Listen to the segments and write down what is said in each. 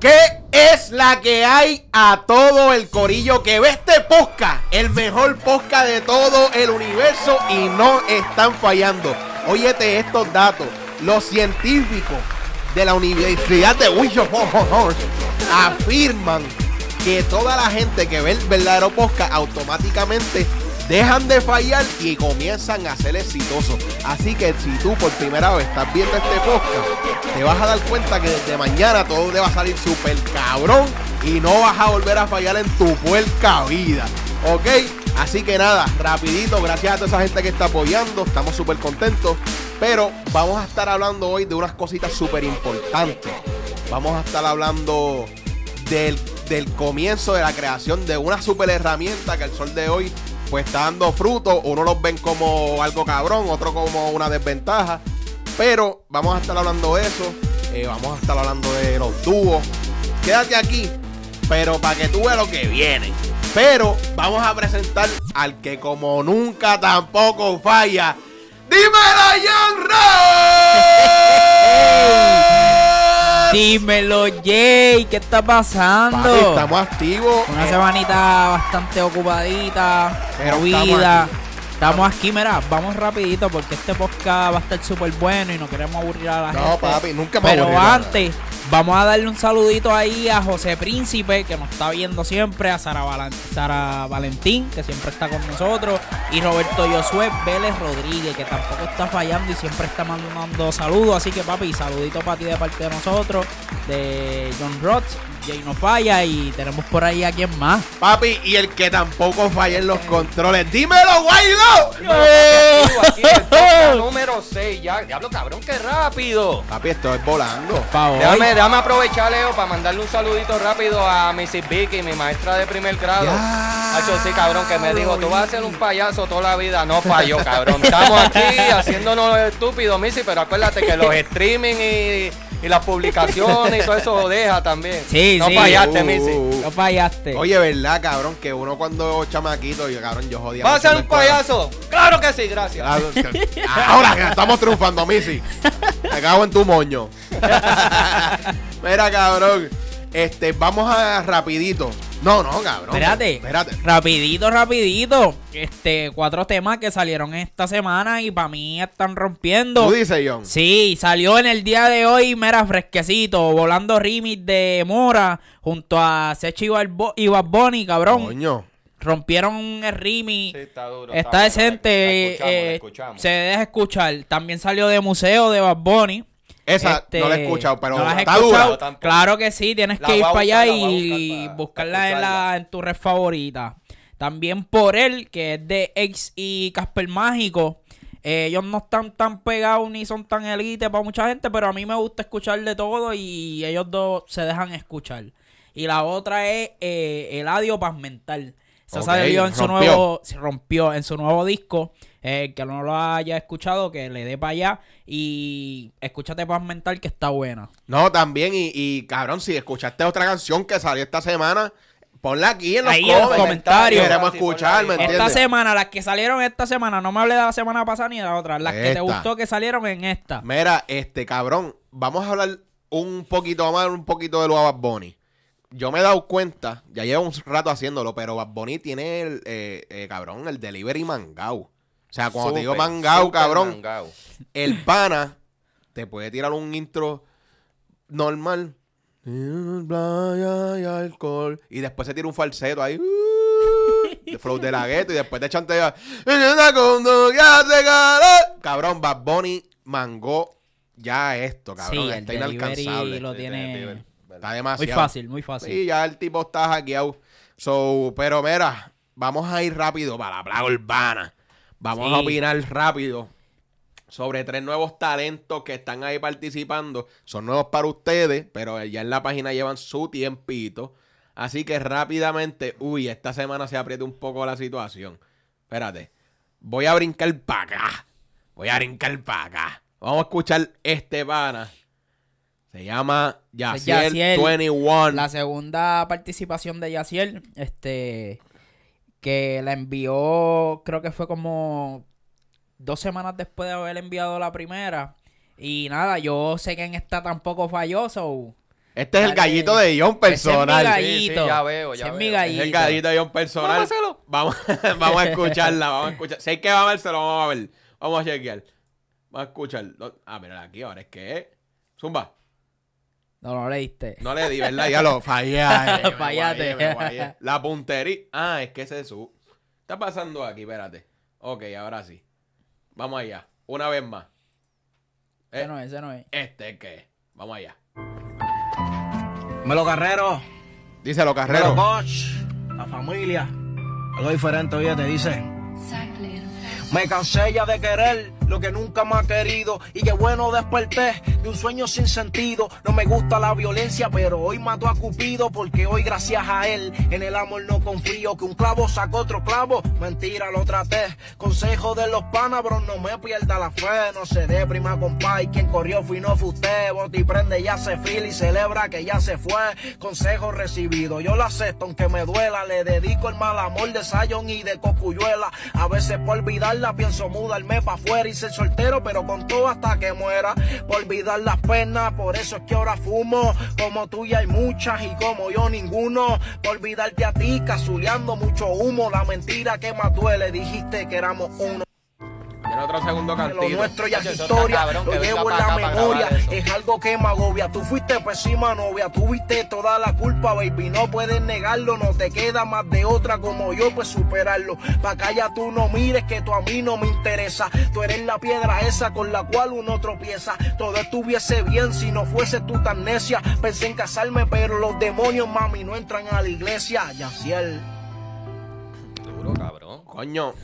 Qué es la que hay a todo el corillo que veste posca, el mejor posca de todo el universo y no están fallando. Óyete estos datos, los científicos de la Universidad de Wichita, afirman que toda la gente que ve el verdadero Posca automáticamente dejan de fallar y comienzan a ser exitosos. Así que si tú por primera vez estás viendo este Posca, te vas a dar cuenta que desde mañana todo te va a salir súper cabrón y no vas a volver a fallar en tu puerca vida. ¿Ok? Así que nada, rapidito, gracias a toda esa gente que está apoyando, estamos súper contentos. Pero vamos a estar hablando hoy de unas cositas súper importantes. Vamos a estar hablando del, comienzo de la creación de una super herramienta que el sol de hoy pues está dando fruto. Uno los ven como algo cabrón, otro como una desventaja. Pero vamos a estar hablando de eso. Eh, vamos a estar hablando de los dúos. Quédate aquí, pero para que tú veas lo que viene. Pero vamos a presentar al que como nunca tampoco falla. ¡Dímelo, John Ross! Dímelo, Jay, ¿qué está pasando? estamos activos. Una semanita bastante ocupadita, ruida. Estamos aquí, mira, vamos rapidito porque este podcast va a estar súper bueno y no queremos aburrir a la gente. No, papi, nunca me Pero antes, vamos a darle un saludito ahí a José Príncipe, que nos está viendo siempre, a Sara, Sara Valentín, que siempre está con nosotros, y Roberto Josué Vélez Rodríguez, que tampoco está fallando y siempre está mandando saludos. Así que, papi, saludito para ti de parte de nosotros, de John Roth, y no falla y tenemos por ahí a quien más. Papi, y el que tampoco falla en los controles. ¡Dímelo, Guaylo! Aquí, número 6, ya. Diablo, cabrón, qué rápido. Papi, esto es volando. Déjame, déjame, aprovechar, Leo, para mandarle un saludito rápido a Missy Vicky, mi maestra de primer grado. hecho sí, cabrón, que me dijo, tú vas a ser un payaso toda la vida. No falló, cabrón. Estamos aquí haciéndonos estúpidos, Missy, pero acuérdate que los streaming y y las publicaciones y todo eso deja también. Sí, no fallaste, Missy. Uh, uh, uh. No fallaste. Oye, ¿verdad, cabrón? Que uno cuando chamaquito, Y, cabrón, yo jodía. ¿Vas a ser un payaso? ¡Claro que sí! Gracias. ahora estamos triunfando, Missy. Te cago en tu moño. Mira, cabrón. Este, vamos a rapidito. No, no, cabrón. Espérate. Espérate. Rapidito, rapidito. Este, cuatro temas que salieron esta semana y para mí están rompiendo. ¿Tú dices, John? Sí, salió en el día de hoy, mera fresquecito, volando Rimi de Mora junto a Sechi y Bad Bunny, cabrón. Coño rompieron el Rimi. está, decente. Eh, se deja escuchar. También salió de Museo de Bad Bunny. Esa no la he este, escuchado, pero está escuchado? Claro que sí, tienes que ir para allá y buscarla, en, la, en tu red favorita. También por él, que es de X y Casper Mágico. Eh, ellos no están tan pegados ni son tan elite para mucha gente, pero a mí me gusta escuchar de todo y ellos dos se dejan escuchar. Y la otra es eh, Eladio Paz Mental. Se salió en su nuevo. Se rompió en su nuevo disco. El eh, que no lo haya escuchado, que le dé para allá y escúchate para Mental que está buena. No, también, y, cabrón, si escuchaste otra canción que salió esta semana, Ponla aquí en los, Ahí en los comentarios. Queremos escuchar, ¿me entiendes? Esta semana, las que salieron esta semana, no me hablé de la semana pasada ni de la otra, las que te gustó que salieron en esta. Mira, este cabrón, vamos a hablar un poquito, vamos a un poquito de lo a Bad Bunny. Yo me he dado cuenta, ya llevo un rato haciéndolo, pero Bad Bunny tiene el, eh, eh, cabrón, el delivery mangao. O sea, cuando te digo mangao, cabrón, el pana te puede tirar un intro normal. Y después se tira un falseto ahí. Uh, de flow de la gueto y después te chantea. Cabrón, Bad Bunny mangó ya esto, cabrón. está inalcanzable. Lo tiene... Está demasiado. Muy fácil, muy fácil. Sí, ya el tipo está hackeado. So, pero mira, vamos a ir rápido para la plaga urbana. Vamos a opinar rápido sobre tres nuevos talentos que están ahí participando. Son nuevos para ustedes, pero ya en la página llevan su tiempito. Así que rápidamente, uy, esta semana se aprieta un poco la situación. Espérate, voy a brincar para acá. Voy a brincar para acá. Vamos a escuchar este pana. Se llama Yaciel, Yaciel, 21. La segunda participación de Yaciel. Este que la envió, creo que fue como dos semanas después de haber enviado la primera. Y nada, yo sé que en esta tampoco falló, so. Este es el gallito de John personal. gallito. ya veo, ya veo. Es mi gallito. Es el gallito de John personal. Vamos, vamos a escucharla, vamos a escuchar. Sé que va a ver, vamos a ver. Vamos a chequear. Vamos a escuchar. Ah, mira aquí, ahora es que. Zumba. No, lo leíste. No le di, ¿verdad? Ya lo fallé. Fallate. La puntería. Ah, es que ese es su. Está pasando aquí, espérate. Ok, ahora sí. Vamos allá. Una vez más. ese eh, no es, ese no es. Este que Vamos allá. Melo Carrero. lo Carrero. Melo Bosch, la familia. Algo diferente hoy te dice. Me cansé de querer lo que nunca me ha querido. Y que bueno, desperté de un sueño sin sentido. No me gusta la violencia, pero hoy mató a Cupido. Porque hoy, gracias a él, en el amor no confío. Que un clavo sacó otro clavo, mentira, lo traté. Consejo de los panabros, no me pierda la fe. No se dé, prima y Quien corrió fui, no fue usted. Boti y prende, ya se frío... y celebra que ya se fue. Consejo recibido, yo lo acepto, aunque me duela. Le dedico el mal amor de Sayon y de Cocuyuela. A veces por olvidarla pienso mudarme pa' afuera ser soltero, pero con todo hasta que muera. Por olvidar las penas, por eso es que ahora fumo. Como y hay muchas y como yo ninguno. Por olvidarte a ti, cazuleando mucho humo. La mentira que más duele, dijiste que éramos uno otro segundo Lo nuestro ya es historia, lo llevo en la memoria. Es algo que me agobia. Tú fuiste pésima novia, tuviste toda la culpa, baby. No puedes negarlo, no te queda más de otra como yo, pues superarlo. Pa' acá ya tú no mires que tú a mí no me interesa. Tú eres la piedra esa con la cual uno tropieza. Todo estuviese bien si no fuese tú tan necia. Pensé en casarme, pero los demonios, mami, no entran a la iglesia. Yaciel. duro cabrón. Coño.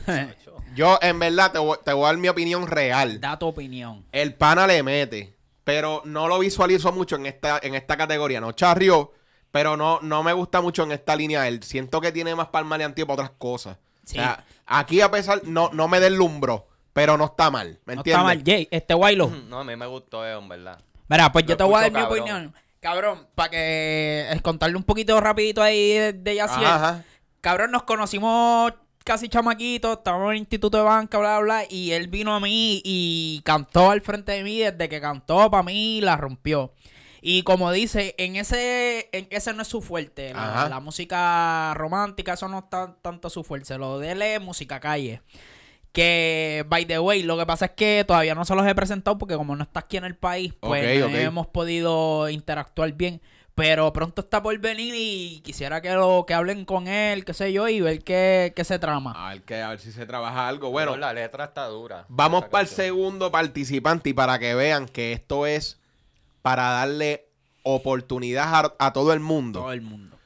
Yo, en verdad, te voy, a dar mi opinión real. Da tu opinión. El pana le mete, pero no lo visualizo mucho en esta, en esta categoría. No charrió, pero no, no me gusta mucho en esta línea él. Siento que tiene más palma de para otras cosas. Sí. aquí, a pesar, no, no me deslumbro, pero no está mal. no está mal, Jay. Este lo... No, a mí me gustó, eh, en verdad. Mira, pues yo te voy a dar mi opinión. Cabrón, para que eh, contarle un poquito rapidito ahí de, de Ajá. Cabrón, nos conocimos casi chamaquito, estaba en el instituto de banca, bla, bla, y él vino a mí y cantó al frente de mí, desde que cantó para mí la rompió. Y como dice, en ese, en ese no es su fuerte, la, música romántica, eso no es tanto su fuerte, lo de él es música calle. Que, by the way, lo que pasa es que todavía no se los he presentado porque como no está aquí en el país, pues no hemos podido interactuar bien. Pero pronto está por venir y quisiera que lo que hablen con él, qué sé yo, y ver qué, se trama. A ver, que, a ver si se trabaja algo. Bueno, la letra está dura. Vamos para el segundo participante y para que vean que esto es para darle oportunidad a, todo el mundo. Todo el mundo.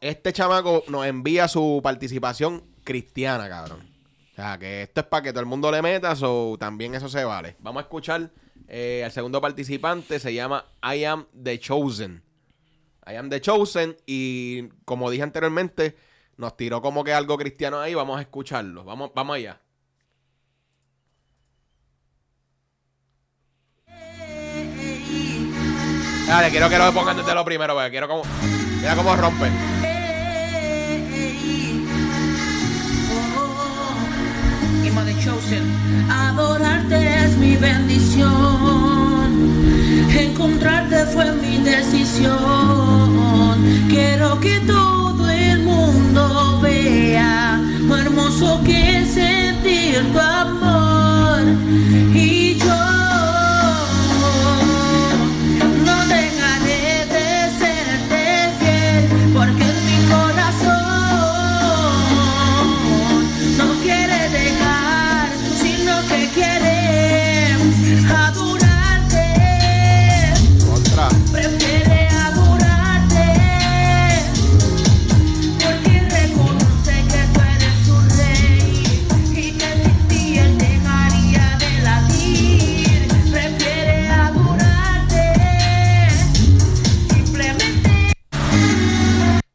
Este chamaco nos envía su participación cristiana, cabrón. O sea, que esto es para que todo el mundo le metas o también eso se vale. Vamos a escuchar eh, al segundo participante, se llama I Am The Chosen. I am the chosen. Y como dije anteriormente, nos tiró como que algo cristiano ahí. Vamos a escucharlo. Vamos, vamos allá. Dale, quiero que lo pongan desde lo primero, porque quiero como. Mira cómo rompe. Adorarte es mi bendición. Encontrarte fue mi decisión. Quiero que todo el mundo vea lo hermoso que es sentir tu amor.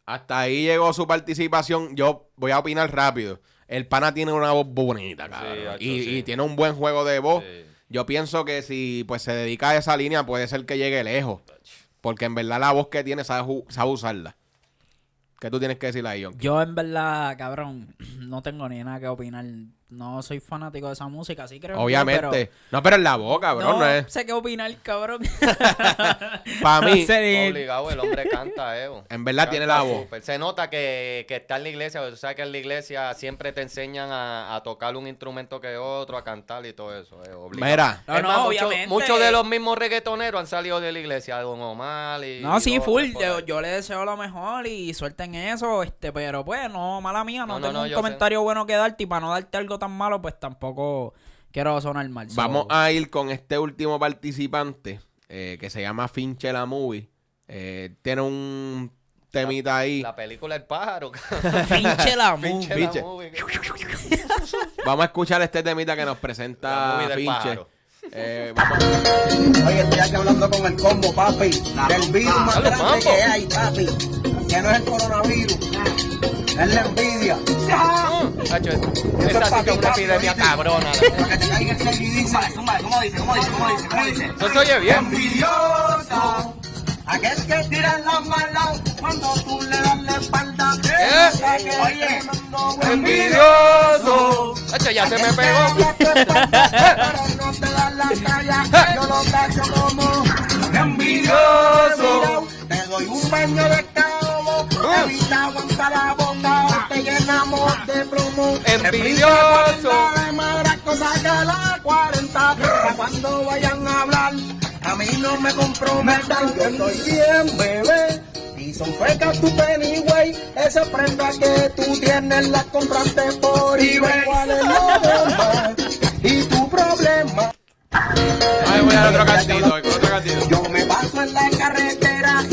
Hasta ahí llegó su participación. Yo voy a opinar rápido. El pana tiene una voz bonita, cabrón. y, tiene un buen juego de voz. Yo pienso que si pues se dedica a esa línea, puede ser que llegue lejos. Porque en verdad la voz que tiene sabe, sabe usarla. ¿Qué tú tienes que decir ahí, Yo en verdad, cabrón, no tengo ni nada que opinar no soy fanático de esa música, sí creo. Obviamente. No, pero en la boca, cabrón No, sé qué opinar, cabrón. Para mí. Obligado, el hombre canta, Evo. Eh, en verdad tiene la voz. Se nota que, que, está en la iglesia, O sea que en la iglesia siempre te enseñan a, tocar un instrumento que otro, a cantar y todo eso. Es eh, obligado. Mira. No, obviamente. Muchos de los mismos reggaetoneros han salido de la iglesia, Don Omar y... No, sí, full. Yo, le deseo lo mejor y suelten eso, este, pero bueno pues, mala mía, no, tengo un comentario bueno que darte y para no darte algo tan malo, pues tampoco quiero sonar mal. Vamos a ir con este último participante eh, que se llama Finche la Movie. Eh, tiene un temita ahí. La película El Pájaro. Finche la Movie. vamos a escuchar este temita que nos presenta Finche. Eh, Oye, estoy aquí hablando con el combo, papi. Del virus más grande que hay, papi. Que no es el coronavirus. Es la envidia. Ah, Hacho, esa sí que una epidemia cabrona. ¿cómo dice? ¿Cómo dice? ¿Cómo dice? ¿Cómo dice? No se oye bien. Envidioso. Aquel que tira la mala cuando tú le das la espalda. ¿Eh? Oye. Envidioso. Hacho, ya se me pegó. no te dan la talla. Yo lo cacho como envidioso. Te doy un baño de cabrón. Evita aguanta la boca, te llenamos de plomo. Envidioso. Hay cosas 40. Cuando vayan a hablar, a mí no me comprometan. Yo estoy bien, bebé. Y son fecas tu penny, güey. Esa prenda que tú tienes la compraste por eBay. ¿Cuál es lo Y tu problema. Ay, voy a dar otro cantito, otro cantito. Yo me paso en la carretera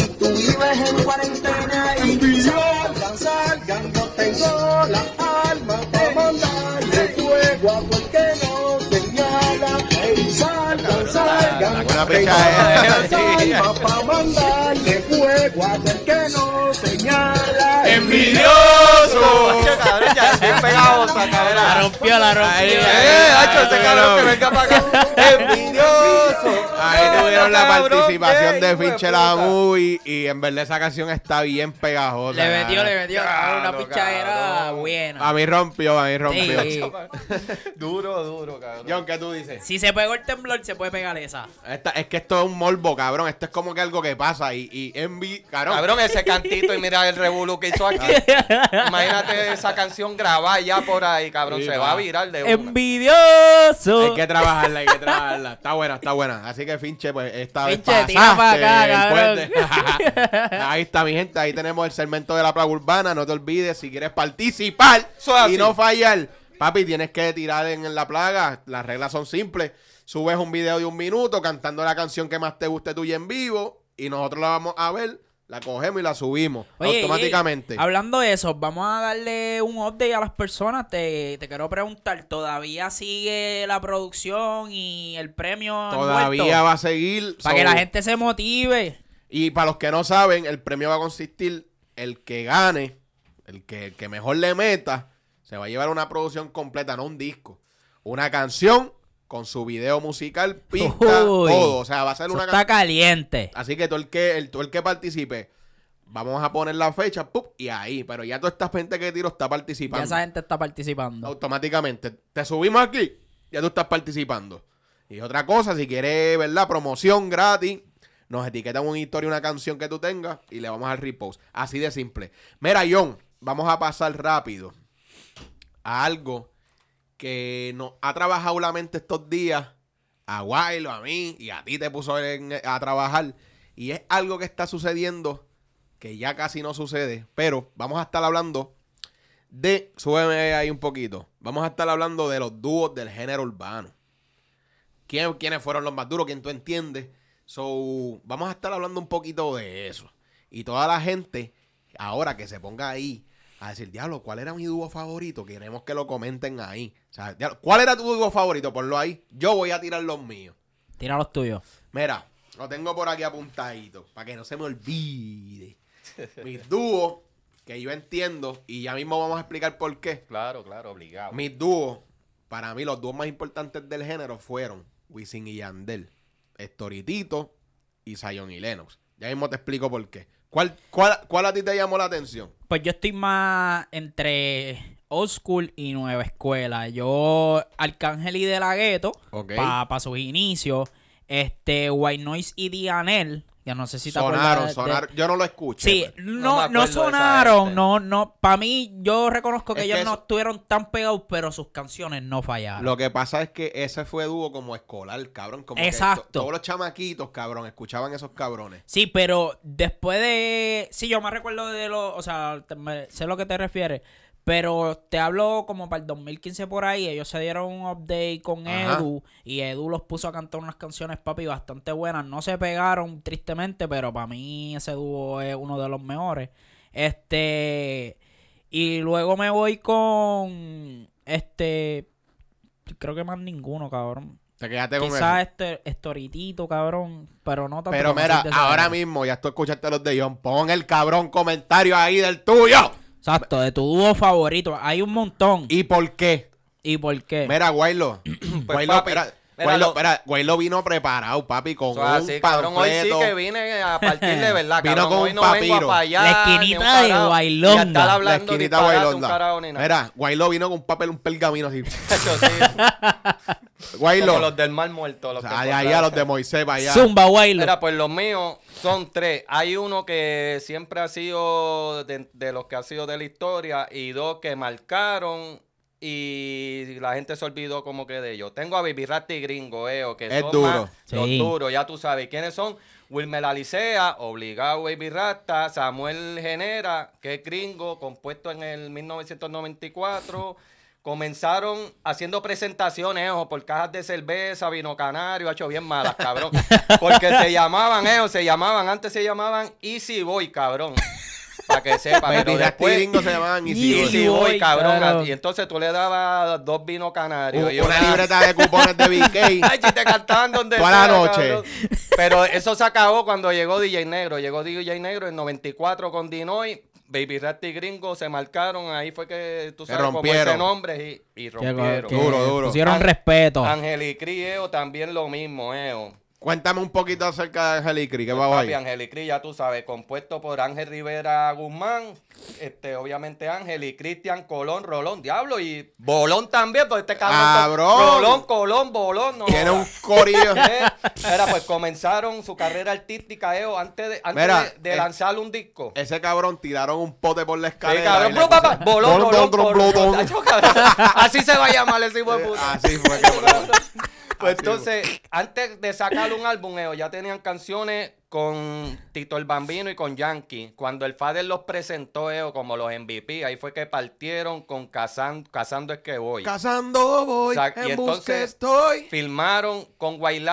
vives en cuarentena y salgan, salgan, no tengo la alma para mandarle fuego a cualquier no señala. Ey, salgan, salgan, no tengo la alma para mandarle fuego a cualquier no señala. Envidioso cabrón, ya pegado, cabrón. La rompió, la rompió. Ahí, eh, ese cabrón que venga para acá. Envidioso. Ahí tuvieron la participación de Finchela la y, y en verdad esa canción está bien pegajosa. Le metió, le metió una pichadera buena. A mí rompió, a mí rompió. Duro, duro, cabrón. John, ¿qué tú dices? Si se pegó el temblor, se puede pegar esa. Esta, es que esto es un morbo, cabrón. Esto es como que algo que pasa y, y envi... Cabrón. cabrón, ese cantito y mira el revuelo que hizo aquí. Imagínate esa canción canción ya por ahí, cabrón. se va a virar de una. ¡Envidioso! Hay que trabajarla, hay que trabajarla. Está buena, está buena. Así que, Finche, pues esta bien. ahí está, mi gente. Ahí tenemos el segmento de la plaga urbana. No te olvides, si quieres participar y no fallar, papi, tienes que tirar en la plaga. Las reglas son simples. Subes un video de un minuto cantando la canción que más te guste tuya en vivo y nosotros la vamos a ver la cogemos y la subimos automáticamente. hablando de eso, vamos a darle un update a las personas. Te, te quiero preguntar, ¿todavía sigue la producción y el premio? Todavía va a seguir. Para que la gente se motive. Y para los que no saben, el premio va a consistir el que gane, el que, el que mejor le meta, se va a llevar una producción completa, no un disco. Una canción con su video musical, pista, todo. O sea, va a ser una. Está caliente. Así que tú el que, el, el que participe, vamos a poner la fecha, ¡pup! y ahí. Pero ya toda esta gente que tiro está participando. Ya esa gente está participando. Automáticamente. Te subimos aquí, ya tú estás participando. Y otra cosa, si quieres, ¿verdad? Promoción gratis. Nos etiquetan un historia, una canción que tú tengas y le vamos al repost. Así de simple. Mira, John, vamos a pasar rápido a algo que nos ha trabajado la mente estos días, a Guaylo, a mí, y a ti te puso a trabajar. Y es algo que está sucediendo que ya casi no sucede, pero vamos a estar hablando de, súbeme ahí un poquito, vamos a estar hablando de los dúos del género urbano. ¿Quién, ¿Quiénes fueron los más duros? ¿Quién tú entiendes? So, vamos a estar hablando un poquito de eso. Y toda la gente, ahora que se ponga ahí a decir, diablo, ¿cuál era mi dúo favorito? Queremos que lo comenten ahí. ¿cuál era tu dúo favorito? Ponlo ahí. Yo voy a tirar los míos. Tira los tuyos. Mira, lo tengo por aquí apuntadito, para que no se me olvide. Mis dúos, que yo entiendo, y ya mismo vamos a explicar por qué. Claro, claro, obligado. Mis dúos, para mí los dúos más importantes del género fueron Wisin y Yandel, Storitito y Zion y Lennox. Ya mismo te explico por qué. ¿Cuál, a ti te llamó la atención? Pues yo estoy más entre old school y nueva escuela. Yo, Arcángel y de la Gueto, para sus inicios. Este, White Noise y Dianel, ya no sé si Sonaron, sonaron. Yo no lo escuché. Sí, no, no, sonaron. No, no. Para mí, yo reconozco que ellos no estuvieron tan pegados, pero sus canciones no fallaron. Lo que pasa es que ese fue dúo como escolar, cabrón. Como Exacto. todos los chamaquitos, cabrón, escuchaban esos cabrones. Sí, pero después de. Sí, yo me recuerdo de los. O sea, sé lo que te refieres. Pero te hablo como para el 2015 por ahí, ellos se dieron un update con Edu y Edu los puso a cantar unas canciones, papi, bastante buenas. No se pegaron tristemente, pero para mí ese dúo es uno de los mejores. Este y luego me voy con este creo que más ninguno, cabrón. Te quedaste con Quizás este estoritito, cabrón, pero no Pero mira, ahora mismo ya estoy escuchando los de John. Pon el cabrón comentario ahí del tuyo. Exacto, de tu dúo favorito. Hay un montón. ¿Y por qué? ¿Y por qué? Mira, Guaylo. Guaylo pues, Guaylo, espera, Guaylo vino preparado, papi, con un sí, cabrón, hoy sí que vine a partir de verdad, Vino con hoy un no papiro. payar. la esquinita de Guaylonda. La esquinita de Guaylonda. Mira, Guaylo vino con un papel, un pergamino así. Guaylo. Como los del mal muerto. Los allá, los de Moisés, allá. Zumba, Guaylo. Mira, pues los míos son tres. Hay uno que siempre ha sido de los que ha sido de la historia y dos que marcaron y la gente se olvidó como que de ellos. Tengo a Baby y Gringo, eh, que es son duro. Más, duros, ya tú sabes. ¿Quiénes son? Wilmer Alicea, obligado Baby Rasta, Samuel Genera, que es gringo, compuesto en el 1994. Comenzaron haciendo presentaciones, ojo, por cajas de cerveza, vino canario, ha hecho bien malas, cabrón. Porque se llamaban, eh, se llamaban, antes se llamaban Easy Boy, cabrón para que sepa. pero después, gringo se llamaban y si hoy cabrón. Y entonces tú le dabas dos vinos canarios. y una, libreta de cupones de BK. Ay, si te cantaban donde Toda la noche. Pero eso se acabó cuando llegó DJ Negro. Llegó DJ Negro en 94 con Dinoy. Baby Ratty Gringo se marcaron, ahí fue que tú sabes cómo ese nombre y, rompieron. duro, duro. Pusieron respeto. Angel y Cri, también lo mismo, Eo. Cuéntame un poquito acerca de Angelicri, ¿qué va pues, a ahí? Angelicri, ya tú sabes, compuesto por Ángel Rivera Guzmán, este, obviamente Ángel y Cristian Colón, Rolón, diablo, y Bolón también, porque este cabrón. ¡Cabrón! Ah, Rolón, Colón, Bolón, no. Tiene un corillo. Mira, eh, pues comenzaron su carrera artística, eh, antes de, eh, lanzar un disco. Ese cabrón tiraron un pote por la escalera. cabrón, papá, Bolón, Bolón, Así se va a llamar ese hijo de Así fue, cabrón. Pues entonces, antes de sacar un álbum, ellos ya tenían canciones con Tito el Bambino y con Yankee. Cuando el Fader los presentó ellos como los MVP, ahí fue que partieron con Cazando, Cazando es que voy. Cazando voy, en y entonces estoy. Filmaron con White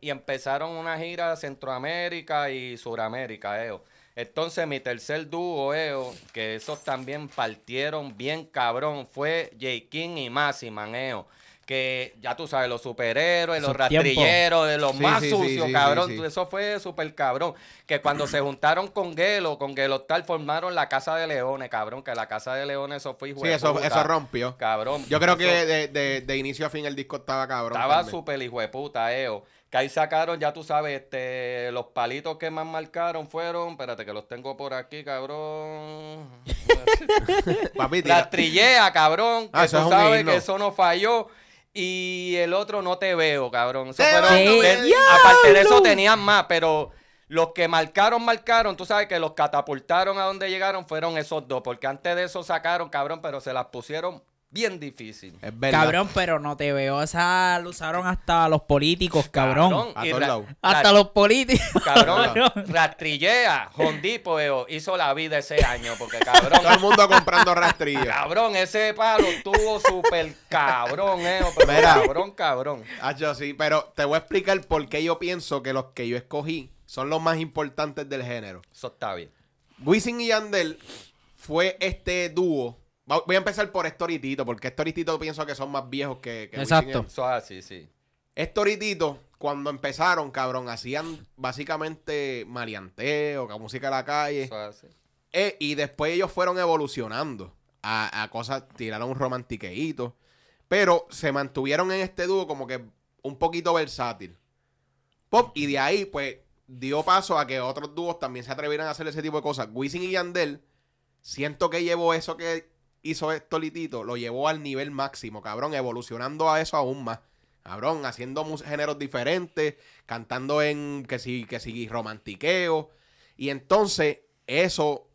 y empezaron una gira a Centroamérica y Suramérica ellos. Entonces, mi tercer dúo, Eo, que esos también partieron bien cabrón, fue J. King y Massiman, Eo. Que ya tú sabes, los superhéroes, los rastrilleros, de los más sucios, cabrón. Eso fue súper cabrón. Que cuando se juntaron con Gelo, con Gelo tal, formaron la Casa de Leones, cabrón. Que la Casa de Leones, eso fue hijo de eso, eso rompió. Cabrón. Yo creo que de, inicio a fin el disco estaba cabrón. Estaba súper hijo de puta, Eo. Que ahí sacaron, ya tú sabes, este, los palitos que más marcaron fueron, espérate que los tengo por aquí, cabrón. la trillea, cabrón. Ah, que tú sabes que eso no falló. Y el otro no te veo, cabrón. aparte de eso tenían más, pero los que marcaron, marcaron. Tú sabes que los catapultaron a donde llegaron fueron esos dos. Porque antes de eso sacaron, cabrón, pero se las pusieron bien difícil. Es verdad. Cabrón, pero no te veo. Esa lo usaron hasta los políticos, cabrón. Hasta los políticos. Cabrón, rastrillea. Hondipo, pues, hizo la vida ese año. Porque Todo el mundo comprando rastrillas. Cabrón, ese palo tuvo súper cabrón, eh. cabrón, cabrón. Ah, yo sí, pero te voy a explicar por qué yo pienso que los que yo escogí son los más importantes del género. Eso está bien. Wisin y Yandel fue este dúo Voy a empezar por Tito, porque yo pienso que son más viejos que, que Exacto. Eso sí. cuando empezaron, cabrón, hacían básicamente que música de la calle. Eh, y después ellos fueron evolucionando a, cosas, tiraron un romantiqueíto. Pero se mantuvieron en este dúo como que un poquito versátil. Pop, y de ahí, pues, dio paso a que otros dúos también se atrevieran a hacer ese tipo de cosas. Wisin y Yandel, siento que llevó eso que hizo esto litito, lo llevó al nivel máximo, cabrón, evolucionando a eso aún más. Cabrón, haciendo géneros diferentes, cantando en que si, que si romantiqueo. Y entonces, eso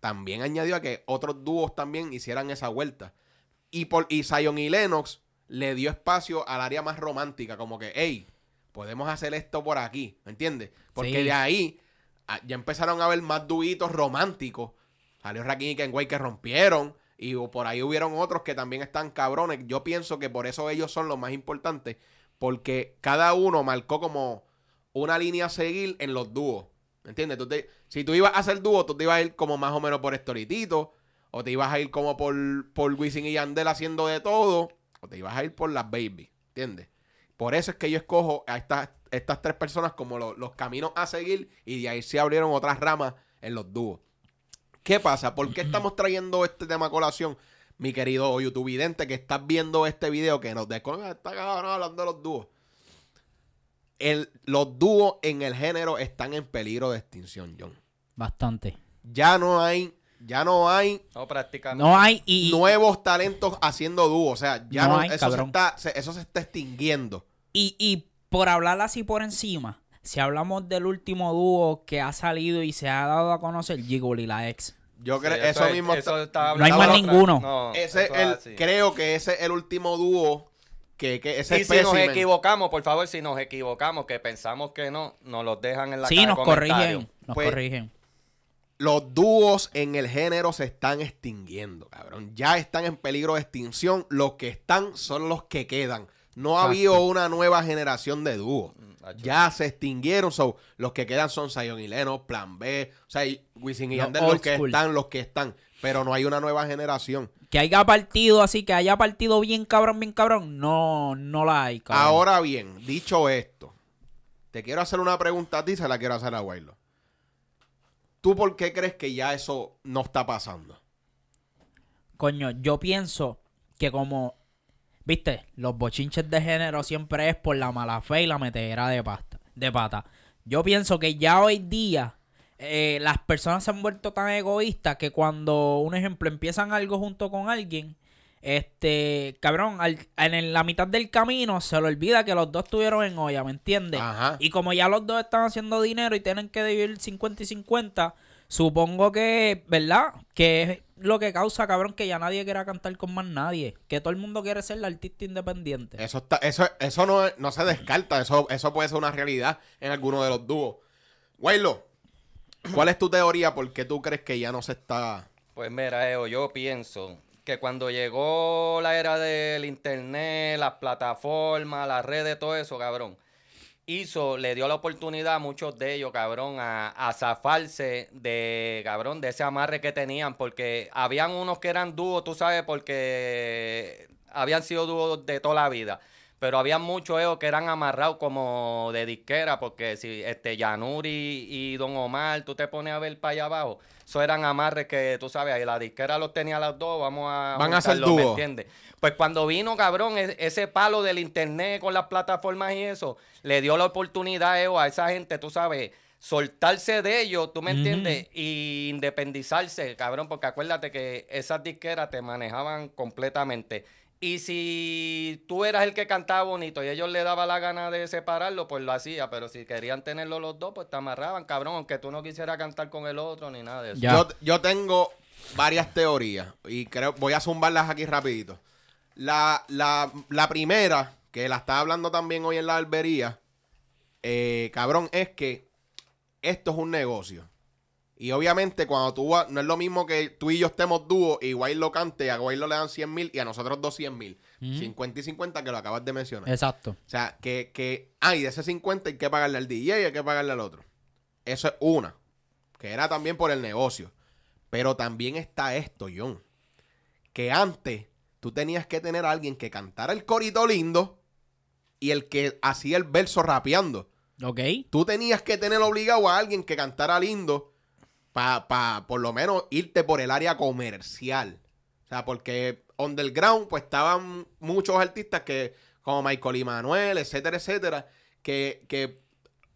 también añadió a que otros dúos también hicieran esa vuelta. Y, por, y Zion y Lennox le dio espacio al área más romántica, como que, hey, podemos hacer esto por aquí, ¿me entiendes? Porque de ahí ya empezaron a haber más dúitos románticos. Salió Rakim y Kenway que rompieron. Y por ahí hubieron otros que también están cabrones. Yo pienso que por eso ellos son los más importantes. Porque cada uno marcó como una línea a seguir en los dúos. ¿Me entiendes? si tú ibas a hacer dúo, tú te ibas a ir como más o menos por Estoritito. O te ibas a ir como por, por y Yandel haciendo de todo. O te ibas a ir por las baby. ¿Entiendes? Por eso es que yo escojo a estas, estas tres personas como los caminos a seguir. Y de ahí se abrieron otras ramas en los dúos. ¿Qué pasa? ¿Por qué estamos trayendo este tema a colación? Mi querido YouTube vidente que estás viendo este video que nos desconecta, está hablando de los dúos. El, los dúos en el género están en peligro de extinción, John. Bastante. Ya no hay, ya no hay. No, prácticamente. No hay nuevos talentos haciendo dúos. O sea, ya no, eso, se está, extinguiendo. Y, y por hablar así por encima, si hablamos del último dúo que ha salido y se ha dado a conocer, Gigoli, la ex. Yo creo, eso, mismo. está no hay más ninguno. creo que ese es el último dúo que, que y si nos equivocamos, por favor, si nos equivocamos, que pensamos que no, nos los dejan en la Sí, nos nos pues, corrigen. Los dúos en el género se están extinguiendo, cabrón. Ya están en peligro de extinción. Los que están son los que quedan no ha habido una nueva generación de dúo. Mm, ya se extinguieron. los que quedan son Zion y Plan B, o sea, Wisin y Yandel, los que están, los que están. Pero no hay una nueva generación. Que haya partido así, que haya partido bien cabrón, bien cabrón, no, no la hay. Cabrón. Ahora bien, dicho esto, te quiero hacer una pregunta a ti, se la quiero hacer a Wailo. ¿Tú por qué crees que ya eso no está pasando? Coño, yo pienso que como Viste, los bochinches de género siempre es por la mala fe y la metedera de, de pata. Yo pienso que ya hoy día eh, las personas se han vuelto tan egoístas que cuando, un ejemplo, empiezan algo junto con alguien, este, cabrón, en la mitad del camino se le olvida que los dos estuvieron en olla, ¿me entiendes? Y como ya los dos están haciendo dinero y tienen que dividir 50 y 50, Supongo que, ¿verdad? Que es lo que causa, cabrón, que ya nadie quiera cantar con más nadie. Que todo el mundo quiere ser el artista independiente. Eso está, eso, eso no, se descarta. Eso, eso puede ser una realidad en alguno de los dúos. Waylo, ¿cuál es tu teoría? ¿Por qué tú crees que ya no se está...? Pues mira, Eo, yo pienso que cuando llegó la era del internet, las plataformas, las redes, todo eso, cabrón hizo, le dio la oportunidad a muchos de ellos, cabrón, a, a, zafarse de, cabrón, de ese amarre que tenían, porque habían unos que eran dúos, tú sabes, porque habían sido dúos de toda la vida pero había muchos ellos que eran amarrados como de disquera, porque si este Yanuri y Don Omar, tú te pones a ver para allá abajo, eso eran amarres que tú sabes, ahí la disquera los tenía las dos, vamos a Van a hacer dúo. entiendes? Pues cuando vino, cabrón, e, ese palo del internet con las plataformas y eso, le dio la oportunidad a, eh, a esa gente, tú sabes, soltarse de ellos, ¿tú me entiendes? e independizarse, cabrón, porque acuérdate que esas disqueras te manejaban completamente. Y si tú eras el que cantaba bonito y ellos le daba la gana de separarlo, pues lo hacía. Pero si querían tenerlo los dos, pues te amarraban, cabrón, aunque tú no quisieras cantar con el otro ni nada de eso. Yo, tengo varias teorías y creo voy a zumbarlas aquí rapidito. La, la, la primera, que la estaba hablando también hoy en la albería, eh, cabrón, es que esto es un negocio. Y obviamente cuando tú no es lo mismo que tú y yo estemos dúo y Guay lo cante, a Guay lo le dan 100 mil y a nosotros dos mil. 50 y 50 que lo acabas de mencionar. Exacto. O sea, que, hay ah, de ese 50 hay que pagarle al DJ y hay que pagarle al otro. Eso es una, que era también por el negocio. Pero también está esto, John, que antes tú tenías que tener a alguien que cantara el corito lindo y el que hacía el verso rapeando. Ok. Tú tenías que tener obligado a alguien que cantara lindo para pa, por lo menos irte por el área comercial. O sea, porque ground pues estaban muchos artistas que, como Michael y Manuel, etcétera, etcétera, que,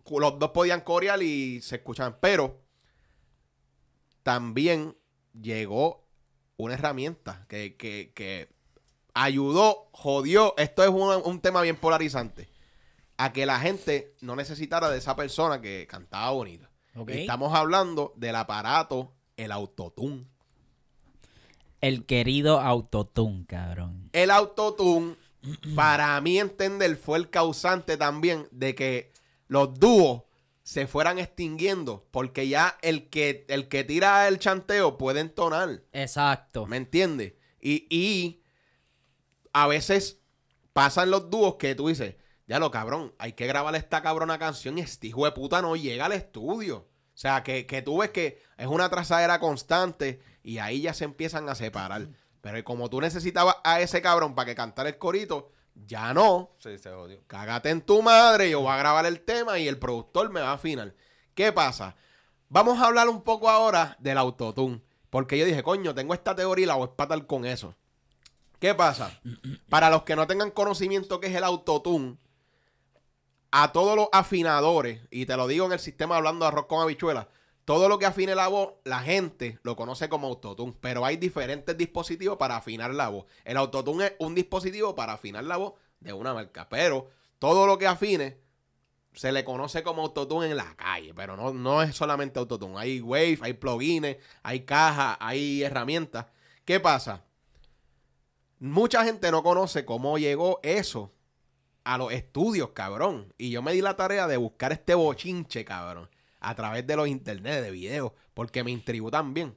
los dos podían corear y se escuchaban. Pero también llegó una herramienta que, que, ayudó, jodió. Esto es un, tema bien polarizante. A que la gente no necesitara de esa persona que cantaba bonita estamos hablando del aparato, el autotune. El querido autotune, cabrón. El autotune, para mí entender, fue el causante también de que los dúos se fueran extinguiendo, porque ya el que, el que tira el chanteo puede entonar. Exacto. ¿Me entiendes? Y, y a veces pasan los dúos que tú dices, ya lo cabrón, hay que grabar esta cabrona canción y este hijo de puta no llega al estudio. O sea, que, que tú ves que es una trazadera constante y ahí ya se empiezan a separar. Pero como tú necesitabas a ese cabrón para que cantara el corito, ya no. se Cágate en tu madre, yo voy a grabar el tema y el productor me va a afinar. ¿Qué pasa? Vamos a hablar un poco ahora del autotune. Porque yo dije, coño, tengo esta teoría y la voy a espatar con eso. ¿Qué pasa? Para los que no tengan conocimiento qué es el autotune, a todos los afinadores, y te lo digo en el sistema hablando arroz con habichuela, todo lo que afine la voz, la gente lo conoce como autotune, pero hay diferentes dispositivos para afinar la voz. El autotune es un dispositivo para afinar la voz de una marca, pero todo lo que afine se le conoce como autotune en la calle, pero no, no es solamente autotune. Hay wave, hay plugins, hay cajas, hay herramientas. ¿Qué pasa? Mucha gente no conoce cómo llegó eso a los estudios, cabrón. Y yo me di la tarea de buscar este bochinche, cabrón, a través de los internet, de videos, porque me intrigó también.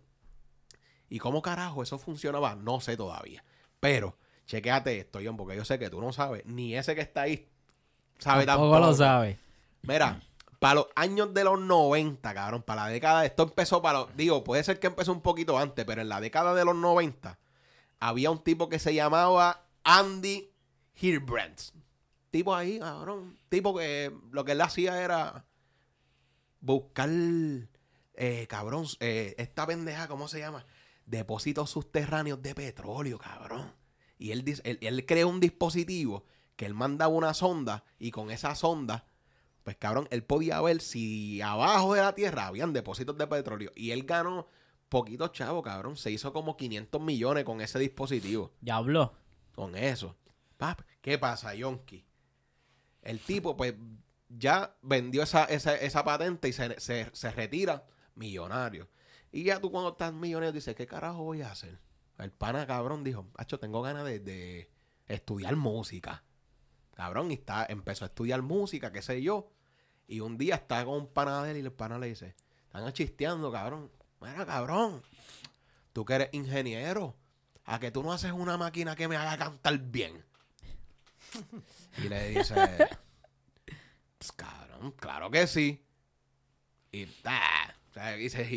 ¿Y cómo carajo eso funcionaba? No sé todavía. Pero, chequéate esto, John, porque yo sé que tú no sabes, ni ese que está ahí sabe tampoco. Tampoco lo sabe. Mira, para los años de los 90, cabrón, para la década, de esto empezó para los, digo, puede ser que empezó un poquito antes, pero en la década de los 90 había un tipo que se llamaba Andy Hillbrands tipo ahí, cabrón. Tipo que lo que él hacía era buscar, eh, cabrón, eh, esta pendeja, ¿cómo se llama? Depósitos subterráneos de petróleo, cabrón. Y él, él, él creó un dispositivo que él mandaba una sonda y con esa sonda, pues cabrón, él podía ver si abajo de la tierra habían depósitos de petróleo. Y él ganó poquito chavo, cabrón. Se hizo como 500 millones con ese dispositivo. Ya habló. Con eso. Pap, ¿qué pasa, Yonki? El tipo, pues, ya vendió esa, patente y se, retira millonario. Y ya tú cuando estás millonario dices, ¿qué carajo voy a hacer? El pana cabrón dijo, Acho, tengo ganas de, estudiar música. Cabrón, y está, empezó a estudiar música, qué sé yo. Y un día está con un pana de él y el pana le dice, están chisteando, cabrón. Mira, cabrón, tú que eres ingeniero, a que tú no haces una máquina que me haga cantar bien. Y le dice, pues, cabrón, claro que sí. Y,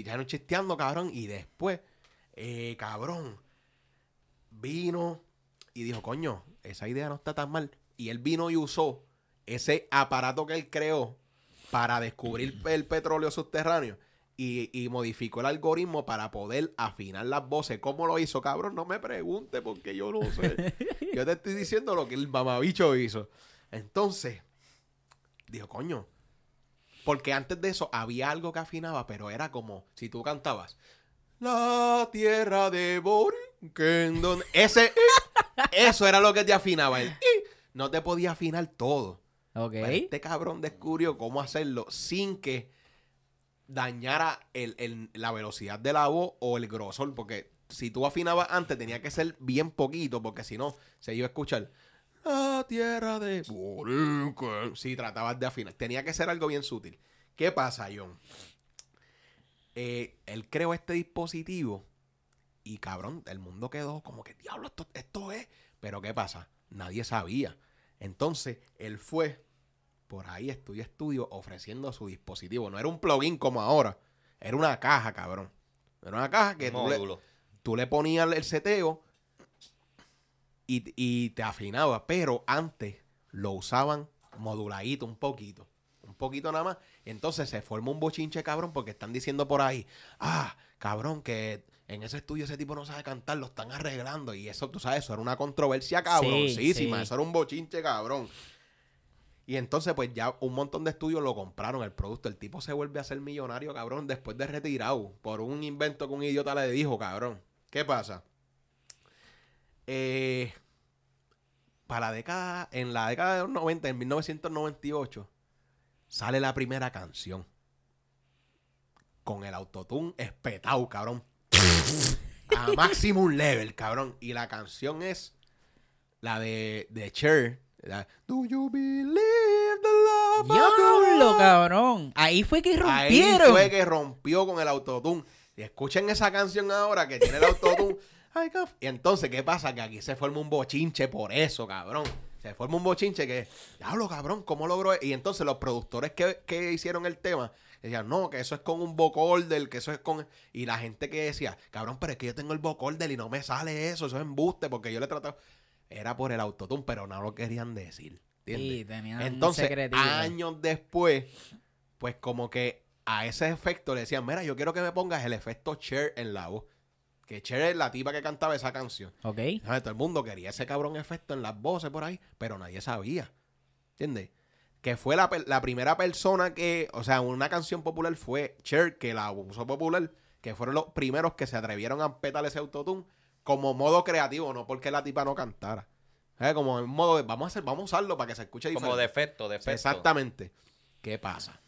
ya no y chisteando, cabrón. Y después, eh, cabrón, vino y dijo, coño, esa idea no está tan mal. Y él vino y usó ese aparato que él creó para descubrir el petróleo subterráneo y, modificó el algoritmo para poder afinar las voces. ¿Cómo lo hizo, cabrón? No me pregunte porque yo no sé. yo te estoy diciendo lo que el mamabicho hizo. Entonces, dijo, coño. Porque antes de eso había algo que afinaba, pero era como si tú cantabas La tierra de donde... Ese, eso era lo que te afinaba. El, no te podía afinar todo. Ok. este cabrón descubrió cómo hacerlo sin que dañara el, la velocidad de la voz o el grosor, porque si tú afinabas antes tenía que ser bien poquito, porque si no, se iba a escuchar la tierra de... Si tratabas de afinar, tenía que ser algo bien sutil. ¿Qué pasa, John? Eh, él creó este dispositivo y cabrón, el mundo quedó como que diablo, esto, esto es. Pero ¿qué pasa? Nadie sabía. Entonces, él fue por ahí Estudio Estudio ofreciendo su dispositivo. No era un plugin como ahora. Era una caja, cabrón. Era una caja que tú le, tú le, ponías el seteo y, y te afinaba. Pero antes lo usaban moduladito un poquito. Un poquito nada más. Entonces se forma un bochinche, cabrón, porque están diciendo por ahí, ah, cabrón, que en ese estudio ese tipo no sabe cantar, lo están arreglando. Y eso, tú sabes, eso era una controversia, cabroncísima. Eso era un bochinche, cabrón. Y entonces, pues ya un montón de estudios lo compraron el producto. El tipo se vuelve a ser millonario, cabrón, después de retirado por un invento que un idiota le dijo, cabrón. ¿Qué pasa? Eh, para la década, en la década de los 90, en 1998, sale la primera canción. Con el autotune espetado, cabrón. a máximo level, cabrón. Y la canción es la de, de Cher Do you believe the love cabrón! Ahí fue que rompieron. Ahí fue que rompió con el autotune. Y escuchen esa canción ahora que tiene el autotune. y entonces, ¿qué pasa? Que aquí se forma un bochinche por eso, cabrón. Se forma un bochinche que, diablo, cabrón, ¿cómo logró? E-? Y entonces los productores que, hicieron el tema decían, no, que eso es con un del que eso es con... Y la gente que decía, cabrón, pero es que yo tengo el del y no me sale eso, eso es embuste, porque yo le he tratado era por el autotune, pero no lo querían decir. ¿entiendes? Sí, tenían Entonces, años después, pues como que a ese efecto le decían, mira, yo quiero que me pongas el efecto Cher en la voz. Que Cher es la tipa que cantaba esa canción. Ok. Todo el mundo quería ese cabrón efecto en las voces por ahí, pero nadie sabía. ¿Entiendes? Que fue la, la primera persona que, o sea, una canción popular fue Cher que la usó popular, que fueron los primeros que se atrevieron a petar ese autotune como modo creativo, no porque la tipa no cantara. Como en modo de, vamos a, vamos a usarlo para que se escuche diferente. Como defecto, defecto. Exactamente. ¿Qué pasa?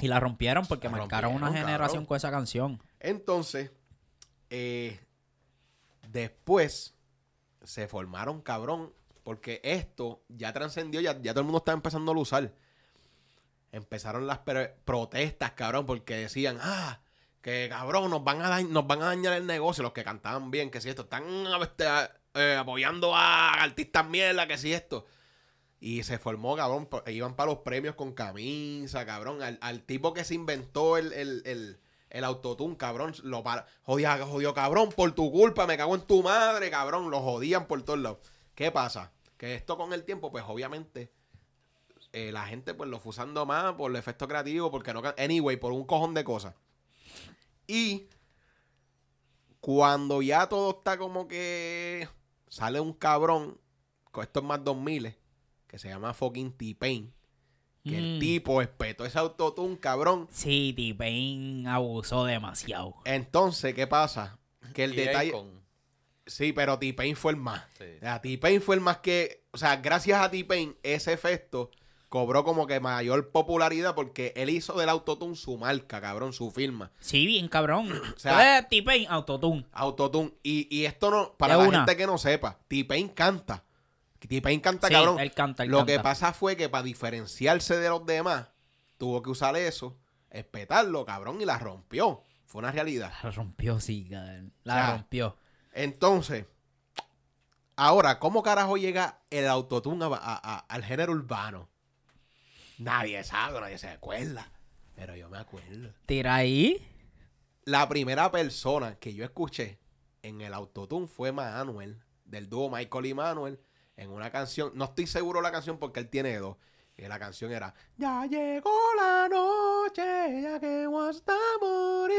Y la rompieron porque marcaron una generación con esa canción. Entonces, eh, después se formaron cabrón porque esto ya trascendió, ya, ya todo el mundo está empezando a usar. Empezaron las protestas, cabrón, porque decían, ah, que cabrón, nos van a, nos van a dañar el negocio, los que cantaban bien, que si esto, están eh, apoyando a artistas mierda, que si esto. Y se formó, cabrón, e iban para los premios con camisa, cabrón, al, tipo que se inventó el, el, autotune, cabrón, lo jodía, jodió, cabrón, por tu culpa, me cago en tu madre, cabrón, lo jodían por todos lados. ¿Qué pasa? Que esto con el tiempo, pues obviamente... Eh, la gente pues lo fusando usando más por el efecto creativo, porque no... Anyway, por un cojón de cosas. Y cuando ya todo está como que sale un cabrón con estos más 2000 que se llama fucking T-Pain. Que el mm. tipo espetó ese autotune, cabrón. Sí, T-Pain abusó demasiado. Entonces, ¿qué pasa? Que el detalle. Sí, pero T-Pain fue el más. O T-Pain fue el más que. O sea, gracias a T-Pain, ese efecto cobró como que mayor popularidad porque él hizo del Autotune su marca, cabrón, su firma. Sí, bien, cabrón. o sea, T-Pain, Autotune. Autotune. Y, esto no, para la gente que no sepa, T-Pain canta. t canta, cabrón. Él canta, Lo que pasa fue que para diferenciarse de los demás, tuvo que usar eso, espetarlo, cabrón, y la rompió. Fue una realidad. La rompió, sí, cabrón. La rompió. Entonces, ahora, ¿cómo carajo llega el autotune al género urbano? Nadie sabe, nadie se acuerda. Pero yo me acuerdo. Tira ahí. La primera persona que yo escuché en el autotune fue Manuel, del dúo Michael y Manuel, en una canción. No estoy seguro la canción porque él tiene dos. Y la canción era Ya llegó la noche, ya que a morir.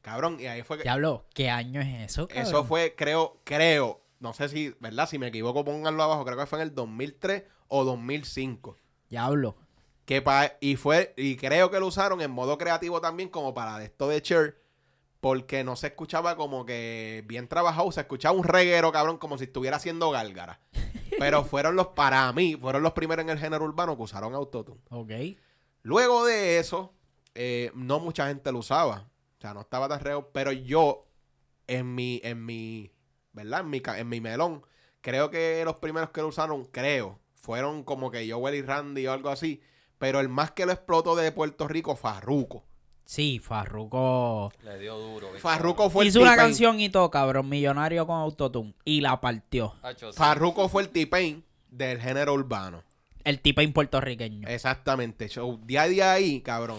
Cabrón, y ahí fue que. habló ¿qué año es eso? Eso fue, creo, creo, no sé si, ¿verdad? Si me equivoco, pónganlo abajo. Creo que fue en el 2003 o 2005. Diablo. Que y fue, y creo que lo usaron en modo creativo también, como para esto de Cher, porque no se escuchaba como que bien trabajado, se escuchaba un reguero, cabrón, como si estuviera haciendo gálgara. Pero fueron los, para mí, fueron los primeros en el género urbano que usaron Autotune. Ok. Luego de eso, eh, no mucha gente lo usaba. O sea, no estaba tan reo, pero yo, en mi, en mi, ¿verdad? en mi melón, creo que los primeros que lo usaron, creo, fueron como que Joel y Randy o algo así. Pero el más que lo explotó de Puerto Rico, Farruco. Sí, Farruco. Le dio duro. Farruco fue el Hizo una canción y todo, cabrón. Millonario con Autotune. Y la partió. Farruco fue el T-Pain del género urbano. El T-Pain puertorriqueño. Exactamente. Yo, día a día ahí, cabrón.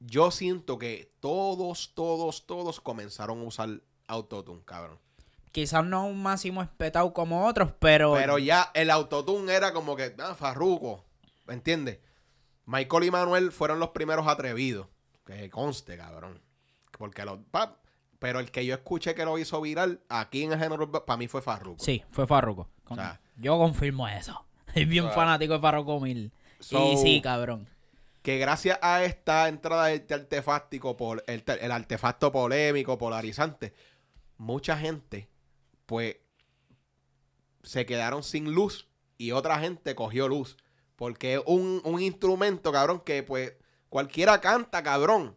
Yo siento que todos, todos, todos comenzaron a usar Autotune, cabrón quizás no un máximo espetado como otros, pero. Pero ya el autotune era como que, ah, farruco. ¿Me entiendes? Michael y Manuel fueron los primeros atrevidos. Que conste, cabrón. Porque los. pero el que yo escuché que lo hizo viral aquí en el género para mí fue Farruko. Sí, fue Farruko. yo confirmo eso. Es bien fanático de Farruko Mil. sí, cabrón. Que gracias a esta entrada de este el artefacto polémico, polarizante, mucha gente pues se quedaron sin luz y otra gente cogió luz. Porque es un, instrumento, cabrón, que pues cualquiera canta, cabrón.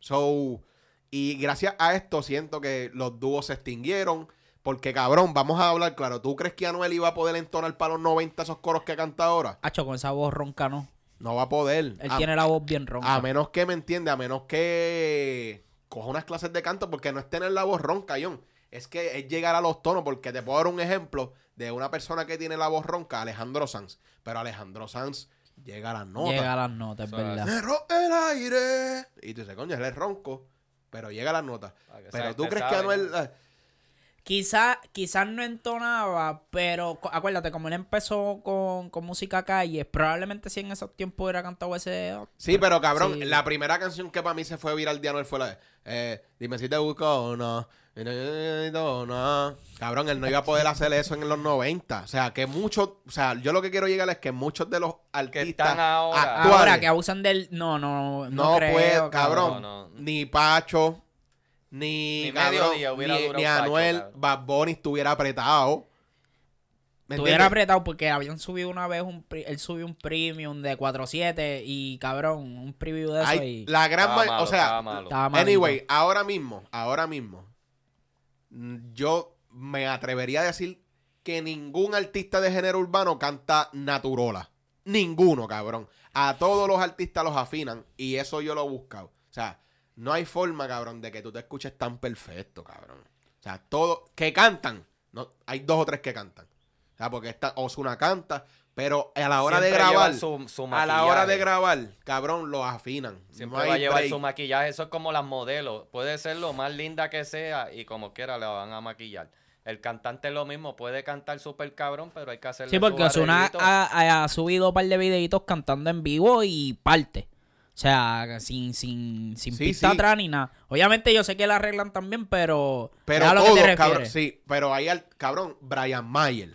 So, y gracias a esto siento que los dúos se extinguieron. Porque, cabrón, vamos a hablar claro. ¿Tú crees que Anuel iba a poder entonar para los 90 esos coros que canta ahora? acho con esa voz ronca no. No va a poder. Él tiene la voz bien ronca. A menos que, ¿me entiende? A menos que coja unas clases de canto porque no es tener la voz ronca, John es que es llegar a los tonos, porque te puedo dar un ejemplo de una persona que tiene la voz ronca, Alejandro Sanz. Pero Alejandro Sanz llega a las notas. Llega a las notas, es verdad. el aire. Y tú dices, coño, él es ronco, pero llega a las notas. Pero tú crees que Anuel... Quizás no entonaba, pero acuérdate, como él empezó con, con, música calle, probablemente si en esos tiempos hubiera cantado ese... Sí, pero cabrón, la primera canción que para mí se fue viral de Anuel fue la eh, Dime si te busco o no... No, cabrón, él no iba a poder hacer eso en los 90. O sea, que muchos, o sea, yo lo que quiero llegar es que muchos de los artistas ahora, que abusan del no, no, no, pues, cabrón, ni Pacho, ni, ni Anuel, Bad Bunny estuviera apretado. estuviera apretado porque habían subido una vez un él subió un premium de 47 y cabrón, un preview de eso y... la gran, o sea, estaba anyway, ahora mismo, ahora mismo yo me atrevería a decir que ningún artista de género urbano canta naturola. Ninguno, cabrón. A todos los artistas los afinan y eso yo lo he buscado. O sea, no hay forma, cabrón, de que tú te escuches tan perfecto, cabrón. O sea, todos que cantan. No, hay dos o tres que cantan. O sea, porque esta Osuna canta, pero a la hora de grabar, su, a la hora de grabar, cabrón, lo afinan. Siempre va a llevar su maquillaje. Eso es como las modelos. Puede ser lo más linda que sea y como quiera la van a maquillar. El cantante es lo mismo, puede cantar súper cabrón, pero hay que hacer. Sí, porque Osuna ha, subido un par de videitos cantando en vivo y parte. O sea, sin, sin, sin pista atrás ni nada. Obviamente yo sé que la arreglan también, pero... Pero todo, cabrón, sí. Pero hay al... Cabrón, Brian Mayer.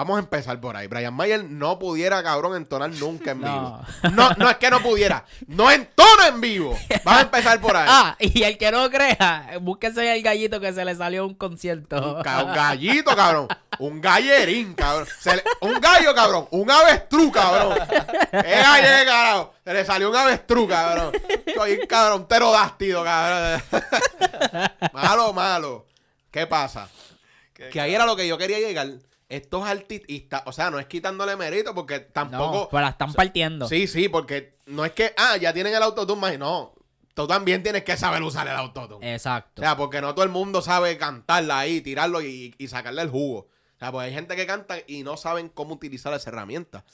Vamos a empezar por ahí. Brian Mayer no pudiera, cabrón, entonar nunca en vivo. No. no, es que no pudiera. No entona en vivo. Vamos a empezar por ahí. Ah, y el que no crea, búsquese el gallito que se le salió un concierto. Un, gallito, cabrón. Un gallerín, cabrón. un gallo, cabrón. Un avestruz, cabrón. Es gallo, cabrón. Se le salió un avestruz, cabrón. Soy un cabrón pterodáctido, cabrón. malo, malo. ¿Qué pasa? que ahí era lo que yo quería llegar estos artistas, o sea, no es quitándole mérito porque tampoco. No, pero la están partiendo. Sí, sí, porque no es que, ah, ya tienen el autotune más. No, tú también tienes que saber usar el autotune. Exacto. O sea, porque no todo el mundo sabe cantarla ahí, tirarlo y, sacarle el jugo. O sea, pues hay gente que canta y no saben cómo utilizar esa herramienta.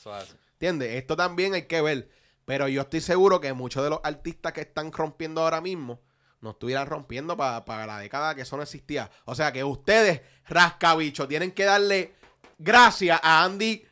¿Entiendes? Esto también hay que ver. Pero yo estoy seguro que muchos de los artistas que están rompiendo ahora mismo no estuvieran rompiendo para la década que eso no existía. O sea que ustedes, rascabicho, tienen que darle gracias a Andy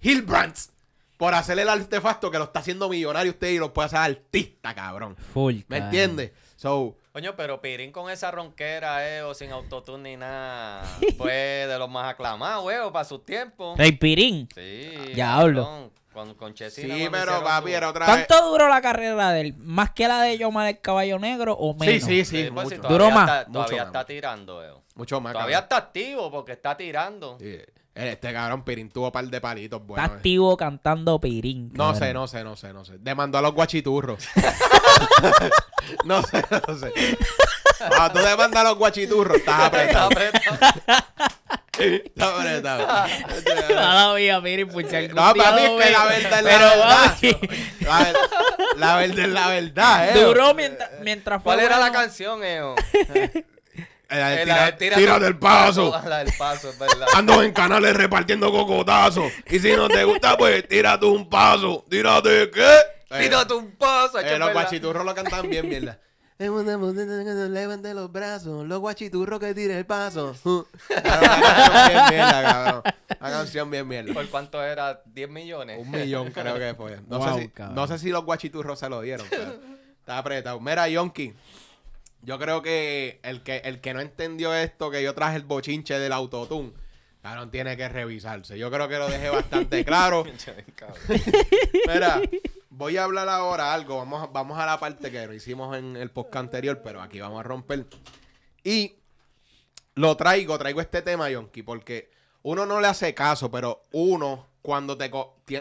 Hillbrands por hacerle el artefacto que lo está haciendo millonario usted y lo puede hacer artista, cabrón. Full. ¿Me entiendes? So, Coño, pero Pirín con esa ronquera, eh, o sin autotune ni nada, fue de los más aclamados, huevo, eh, para su tiempo. Rey Pirín? Sí. Ya hablo. Con, con Chesina. Sí, pero a era otra ¿Cuánto duró la carrera de él? ¿Más que la de Yoma Del Caballo Negro o menos? Sí, sí, sí. Pues, duró más. Está, todavía está tirando, eh. Mucho más. Todavía está activo porque está tirando. Sí. Eh, este cabrón Pirín tuvo un par de palitos bueno. Eh. activo cantando Pirín. No sé, no sé, no sé, no sé. Demandó a los guachiturros. no sé, no sé. Ah, tú demandas a los guachiturros. Estás apretado. Estás apretado. mía, pues, No, para mí es que la verdad es la verdad. La, verdad es la verdad, eh. Duró mientras, mientras fue. ¿Cuál era la canción, eh? Tírate eh, eh, tira, del paso. verdad. Ando en canales repartiendo cocotazos. Y si no te gusta, pues tírate un paso. Tírate qué. Eh, tírate un paso. los guachiturros lo cantan bien, mierda. Levante los brazos, los guachiturros que tire el paso. La canción bien mierda, ¿Por cuánto era? ¿10 millones? Un millón creo que fue. No, sé, si, los guachiturros se lo dieron. Pero está apretado. Mira, Yonki. Yo creo que el que, el que no entendió esto, que yo traje el bochinche del autotune, claro, tiene que revisarse. Yo creo que lo dejé bastante claro. Espera, voy a hablar ahora algo. Vamos, vamos a la parte que lo hicimos en el podcast anterior, pero aquí vamos a romper. Y lo traigo, traigo este tema, Yonki, porque uno no le hace caso, pero uno, cuando te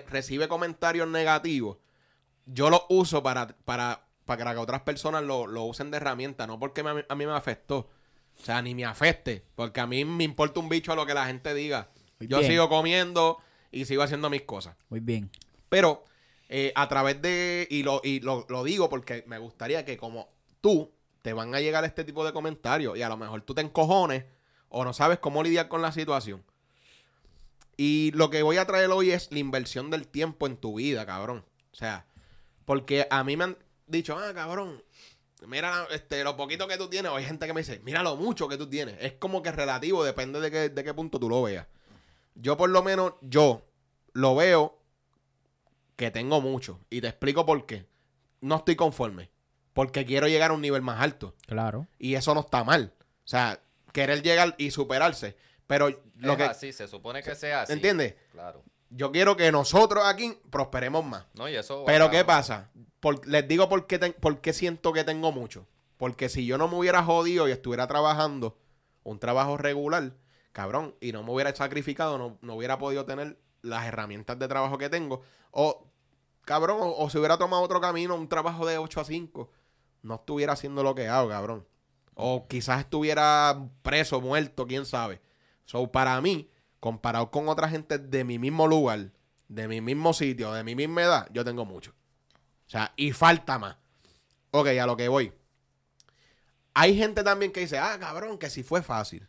recibe comentarios negativos, yo lo uso para, para para que otras personas lo, usen de herramienta, no porque a mí me afectó. O sea, ni me afecte, porque a mí me importa un bicho lo que la gente diga. Yo sigo comiendo y sigo haciendo mis cosas. Muy bien. Pero eh, a través de, y, lo, y lo, digo porque me gustaría que como tú, te van a llegar este tipo de comentarios y a lo mejor tú te encojones o no sabes cómo lidiar con la situación. Y lo que voy a traer hoy es la inversión del tiempo en tu vida, cabrón. O sea, porque a mí me dicho, ah, cabrón, mira este, lo poquito que tú tienes, o hay gente que me dice, mira lo mucho que tú tienes. Es como que relativo, depende de qué, de qué punto tú lo veas. Yo por lo menos, yo lo veo que tengo mucho. Y te explico por qué. No estoy conforme. Porque quiero llegar a un nivel más alto. Claro. Y eso no está mal. O sea, querer llegar y superarse. Pero lo que. Así, se supone que sea así. ¿Entiendes? Claro. Yo quiero que nosotros aquí prosperemos más. No, y eso. Pero, ¿qué pasa? les digo por qué, siento que tengo mucho. Porque si yo no me hubiera jodido y estuviera trabajando un trabajo regular, cabrón, y no me hubiera sacrificado, no, hubiera podido tener las herramientas de trabajo que tengo. O, cabrón, o, si hubiera tomado otro camino, un trabajo de 8 a 5, no estuviera haciendo lo que hago, cabrón. O quizás estuviera preso, muerto, quién sabe. So, para mí, comparado con otra gente de mi mismo lugar, de mi mismo sitio, de mi misma edad, yo tengo mucho. O sea, y falta más. Ok, a lo que voy. Hay gente también que dice, ah, cabrón, que si fue fácil.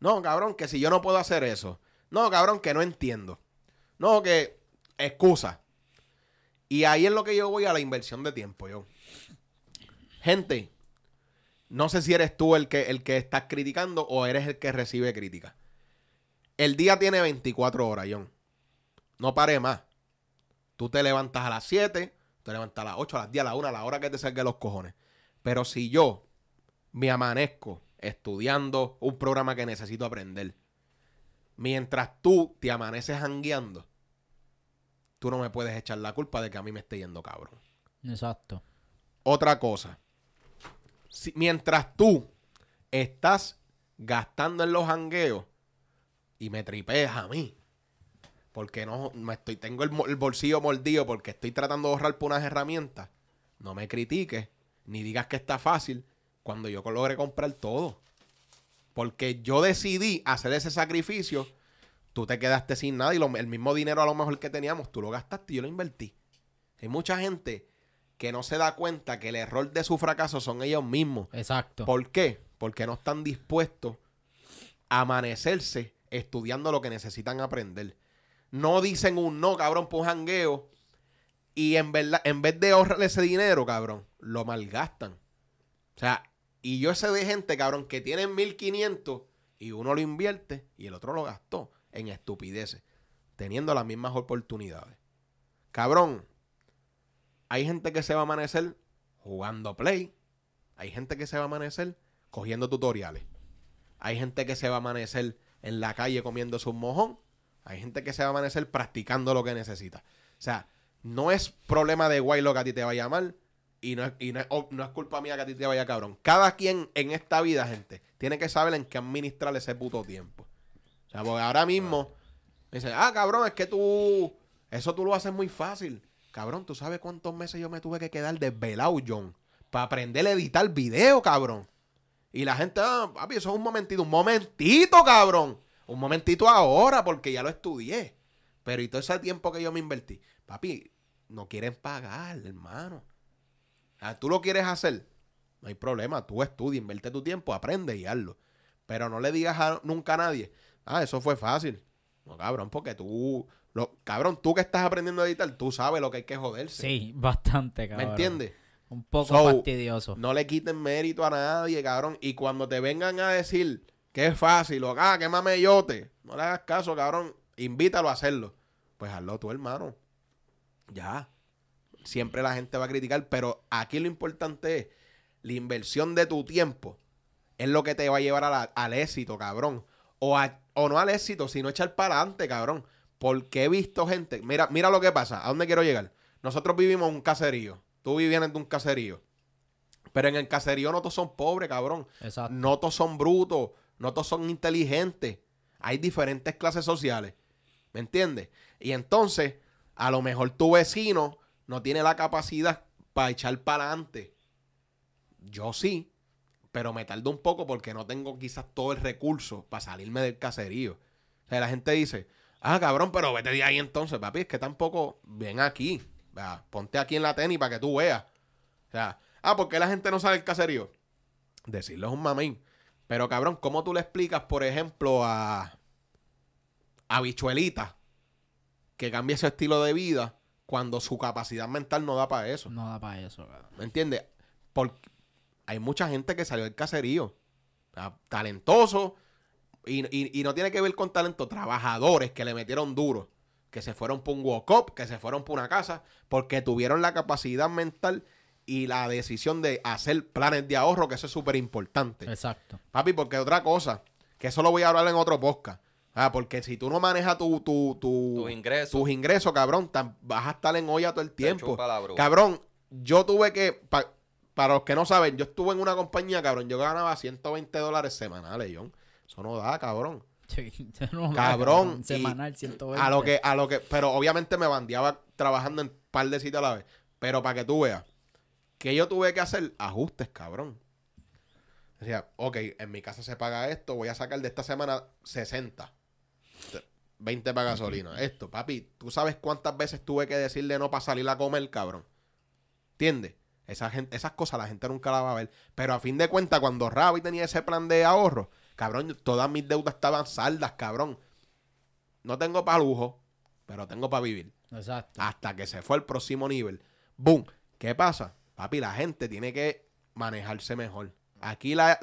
No, cabrón, que si yo no puedo hacer eso. No, cabrón, que no entiendo. No, que excusa. Y ahí es lo que yo voy a la inversión de tiempo, yo. Gente, no sé si eres tú el que, el que estás criticando o eres el que recibe crítica. El día tiene 24 horas, John. No pare más. Tú te levantas a las 7, te a las 8, a las 10, a las 1, a la hora que te salga los cojones. Pero si yo me amanezco estudiando un programa que necesito aprender, mientras tú te amaneces hangueando, tú no me puedes echar la culpa de que a mí me esté yendo cabrón. Exacto. Otra cosa. Si, mientras tú estás gastando en los hangueos y me tripeas a mí, porque no estoy, tengo el, bolsillo mordido porque estoy tratando de ahorrar por unas herramientas, no me critiques ni digas que está fácil cuando yo logré comprar todo. Porque yo decidí hacer ese sacrificio, tú te quedaste sin nada y el mismo dinero a lo mejor que teníamos, tú lo gastaste y yo lo invertí. Hay mucha gente que no se da cuenta que el error de su fracaso son ellos mismos. Exacto. ¿Por qué? Porque no están dispuestos a amanecerse estudiando lo que necesitan aprender no dicen un no, cabrón, por jangueo. Y en verdad, en vez de ahorrarle ese dinero, cabrón, lo malgastan. O sea, y yo sé de gente, cabrón, que tienen 1500 y uno lo invierte y el otro lo gastó en estupideces, teniendo las mismas oportunidades. Cabrón, hay gente que se va a amanecer jugando play. Hay gente que se va a amanecer cogiendo tutoriales. Hay gente que se va a amanecer en la calle comiendo su mojón. Hay gente que se va a amanecer practicando lo que necesita. O sea, no es problema de guay lo que a ti te vaya mal. Y, no es, oh, no, es, culpa mía que a ti te vaya cabrón. Cada quien en esta vida, gente, tiene que saber en qué administrar ese puto tiempo. O sea, porque ahora mismo me dicen, ah, cabrón, es que tú. Eso tú lo haces muy fácil. Cabrón, tú sabes cuántos meses yo me tuve que quedar desvelado, John, para aprender a editar video, cabrón. Y la gente, ah, papi, eso es un momentito, un momentito, cabrón un momentito ahora porque ya lo estudié. Pero y todo ese tiempo que yo me invertí, papi, no quieren pagar, hermano. Ah, tú lo quieres hacer, no hay problema, tú estudia, invierte tu tiempo, aprende y hazlo. Pero no le digas nunca a nadie, ah, eso fue fácil. No, cabrón, porque tú, lo, cabrón, tú que estás aprendiendo a editar, tú sabes lo que hay que joderse. Sí, bastante, cabrón. ¿Me entiendes? Un poco fastidioso. No le quiten mérito a nadie, cabrón. Y cuando te vengan a decir, ¡Qué fácil, o acá, ah, que mame No le hagas caso, cabrón. Invítalo a hacerlo. Pues hazlo tú, hermano. Ya. Siempre la gente va a criticar, pero aquí lo importante es la inversión de tu tiempo es lo que te va a llevar al éxito, cabrón. O, o, no al éxito, sino echar para adelante, cabrón. Porque he visto gente. Mira, mira lo que pasa. ¿A dónde quiero llegar? Nosotros vivimos en un caserío. Tú vivías en un caserío. Pero en el caserío no todos son pobres, cabrón. Exacto. No todos son brutos. No todos son inteligentes. Hay diferentes clases sociales. ¿Me entiendes? Y entonces, a lo mejor tu vecino no tiene la capacidad para echar para adelante. Yo sí, pero me tardo un poco porque no tengo quizás todo el recurso para salirme del caserío. O sea, la gente dice, ah, cabrón, pero vete de ahí entonces, papi, es que tampoco ven aquí. Ponte aquí en la tenis para que tú veas. O sea, ah, ¿por qué la gente no sale del caserío? Decirlo es un mamín. Pero cabrón, ¿cómo tú le explicas, por ejemplo, a, a Bichuelita que cambie su estilo de vida cuando su capacidad mental no da para eso? No da para eso, cabrón. ¿Me entiendes? Porque hay mucha gente que salió del caserío. Talentoso. Y, y, no tiene que ver con talento. Trabajadores que le metieron duro. Que se fueron por un walk-up. Que se fueron por una casa. Porque tuvieron la capacidad mental y la decisión de hacer planes de ahorro, que eso es súper importante. Exacto. Papi, porque otra cosa, que eso lo voy a hablar en otro podcast. Ah, porque si tú no manejas tu, tu, tu, tus ingresos. cabrón, vas a estar en olla todo el tiempo. Cabrón, yo tuve que, para los que no saben, yo estuve en una compañía, cabrón, yo ganaba 120 dólares semanales, John. Eso no da, cabrón. cabrón. Semanal, 120. A lo que, a lo que, pero obviamente me bandeaba trabajando en un par de sitios a la vez. Pero para que tú veas, que yo tuve que hacer ajustes, cabrón. Decía, ok, en mi casa se paga esto, voy a sacar de esta semana 60. 20 para gasolina. Esto, papi, tú sabes cuántas veces tuve que decirle no para salir a comer, cabrón. ¿Entiendes? Esa esas cosas la gente nunca la va a ver. Pero a fin de cuentas, cuando Ravi tenía ese plan de ahorro, cabrón, todas mis deudas estaban saldas, cabrón. No tengo para lujo, pero tengo para vivir. Exacto. Hasta que se fue al próximo nivel. ¡Boom! ¿Qué pasa? Papi, la gente tiene que manejarse mejor. Aquí la,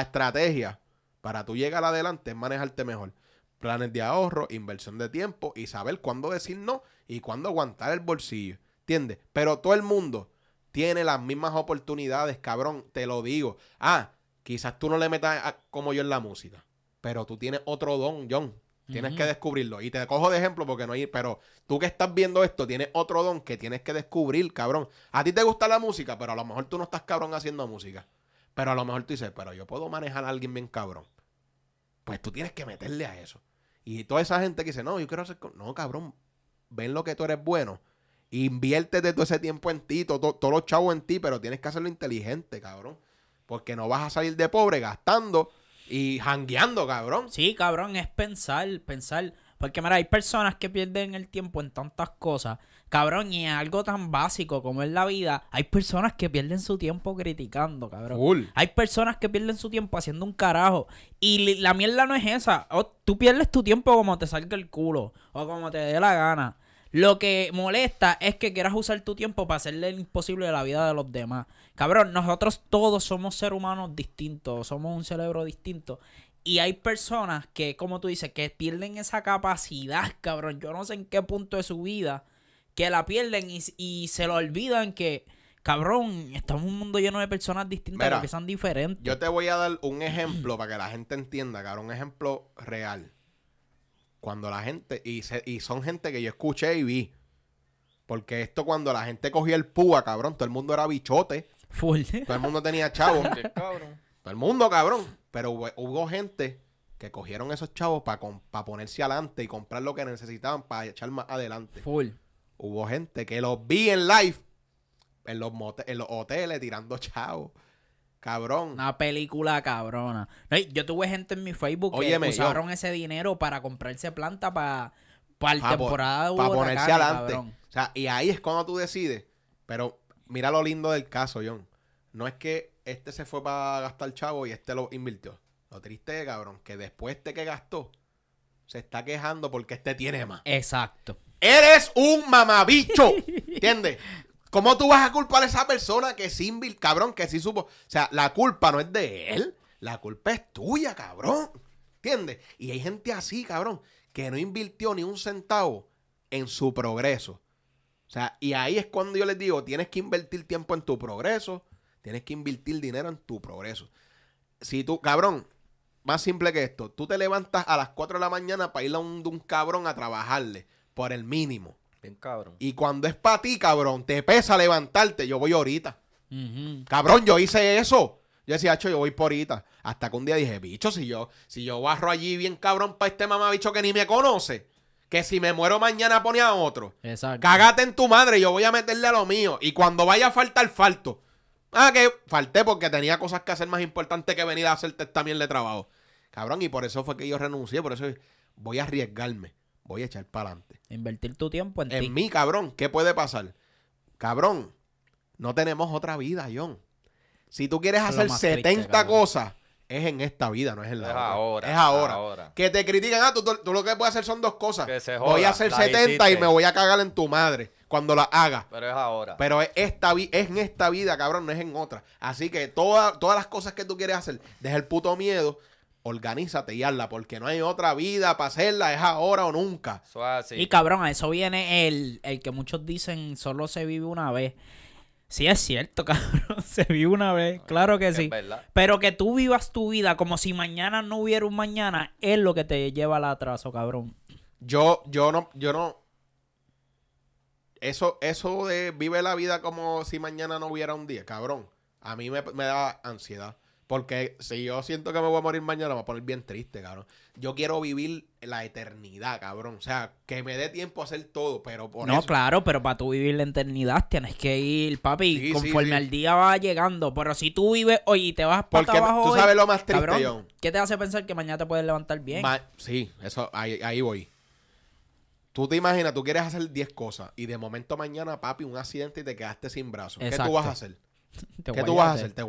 estrategia para tú llegar adelante es manejarte mejor. Planes de ahorro, inversión de tiempo y saber cuándo decir no y cuándo aguantar el bolsillo. ¿Entiendes? Pero todo el mundo tiene las mismas oportunidades, cabrón. Te lo digo. Ah, quizás tú no le metas como yo en la música. Pero tú tienes otro don, John. Tienes que descubrirlo. Y te cojo de ejemplo porque no hay. Pero tú que estás viendo esto, tienes otro don que tienes que descubrir, cabrón. A ti te gusta la música, pero a lo mejor tú no estás cabrón haciendo música. Pero a lo mejor tú dices, pero yo puedo manejar a alguien bien cabrón. Pues tú tienes que meterle a eso. Y toda esa gente que dice, no, yo quiero hacer. No, cabrón. Ven lo que tú eres bueno. Inviértete todo ese tiempo en ti, todos los chavos en ti, pero tienes que hacerlo inteligente, cabrón. Porque no vas a salir de pobre gastando y jangueando, cabrón. Sí, cabrón, es pensar, pensar. Porque, mira, hay personas que pierden el tiempo en tantas cosas, cabrón, y en algo tan básico como es la vida, hay personas que pierden su tiempo criticando, cabrón. Hay personas que pierden su tiempo haciendo un carajo. Y la mierda no es esa. O tú pierdes tu tiempo como te salga el culo o como te dé la gana. Lo que molesta es que quieras usar tu tiempo para hacerle el imposible a la vida de los demás. Cabrón, nosotros todos somos seres humanos distintos, somos un cerebro distinto. Y hay personas que, como tú dices, que pierden esa capacidad, cabrón. Yo no sé en qué punto de su vida que la pierden y, y se lo olvidan que, cabrón, estamos en un mundo lleno de personas distintas que son diferentes. Yo te voy a dar un ejemplo para que la gente entienda, cabrón, un ejemplo real. Cuando la gente, y, y son gente que yo escuché y vi. Porque esto cuando la gente cogía el púa, cabrón, todo el mundo era bichote. Todo el mundo tenía chavos. Todo el mundo, cabrón. Pero hubo, gente que cogieron esos chavos para ponerse adelante y comprar lo que necesitaban para echar más adelante. Full. Hubo gente que los vi en live en los, en los hoteles tirando chavos. Cabrón. Una película cabrona. No, yo tuve gente en mi Facebook que usaron ese dinero para comprarse planta para la temporada Para ponerse adelante. O sea, y ahí es cuando tú decides. Pero mira lo lindo del caso, John. No es que este se fue para gastar chavo y este lo invirtió. Lo triste cabrón, que después de que gastó, se está quejando porque este tiene más. Exacto. Eres un mamabicho. ¿Entiendes? ¿Cómo tú vas a culpar a esa persona que sí invirtió, cabrón, que sí supo? O sea, la culpa no es de él. La culpa es tuya, cabrón. ¿Entiendes? Y hay gente así, cabrón, que no invirtió ni un centavo en su progreso sea, y ahí es cuando yo les digo, tienes que invertir tiempo en tu progreso, tienes que invertir dinero en tu progreso. Si tú, cabrón, más simple que esto, tú te levantas a las 4 de la mañana para ir a un, un cabrón a trabajarle por el mínimo. Bien, cabrón. Y cuando es para ti, cabrón, te pesa levantarte, yo voy ahorita. Cabrón, yo hice eso. Yo decía, yo voy por ahorita. Hasta que un día dije, bicho, si yo, si yo barro allí bien cabrón para este mamabicho que ni me conoce, que si me muero mañana pone a otro. Exacto. Cágate en tu madre, yo voy a meterle a lo mío. Y cuando vaya a faltar, falto. Ah, que falté porque tenía cosas que hacer más importantes que venir a hacerte también de trabajo. Cabrón, y por eso fue que yo renuncié, por eso voy a arriesgarme, voy a echar para adelante. Invertir tu tiempo en, ti. En mí, cabrón, ¿qué puede pasar? Cabrón, no tenemos otra vida, John. Si tú quieres hacer 70 cosas es en esta vida, no es en la es Ahora, es ahora. Que te critican, ah, tú, tú, lo que puedes hacer son dos cosas. voy a hacer 70 y me voy a cagar en tu madre cuando la haga. Pero es ahora. Pero es, esta, es en esta vida, cabrón, no es en otra. Así que toda, todas las cosas que tú quieres hacer, deja el puto miedo, organízate y hazla, porque no hay otra vida para hacerla, es ahora o nunca. Y cabrón, a eso viene el, el que muchos dicen solo se vive una vez. Sí, es cierto, cabrón. Se vio una vez, ah, claro que, sí. Pero que tú vivas tu vida como si mañana no hubiera un mañana es lo que te lleva al atraso, cabrón. Yo, yo no, yo no. Eso, eso de vive la vida como si mañana no hubiera un día, cabrón. A mí me, me da ansiedad. Porque si yo siento que me voy a morir mañana, me voy a poner bien triste, cabrón. Yo quiero vivir la eternidad, cabrón. O sea, que me dé tiempo a hacer todo, pero por No, claro, pero para tú vivir la eternidad tienes que ir, papi, conforme al día va llegando. Pero si tú vives hoy y te vas por Porque abajo tú sabes lo más triste, cabrón, ¿Qué te hace pensar que mañana te puedes levantar bien? sí, eso, ahí, ahí voy. Tú te imaginas, tú quieres hacer 10 cosas y de momento mañana, papi, un accidente y te quedaste sin brazos. ¿Qué tú vas a hacer? ¿Qué tú vas a hacer? Te,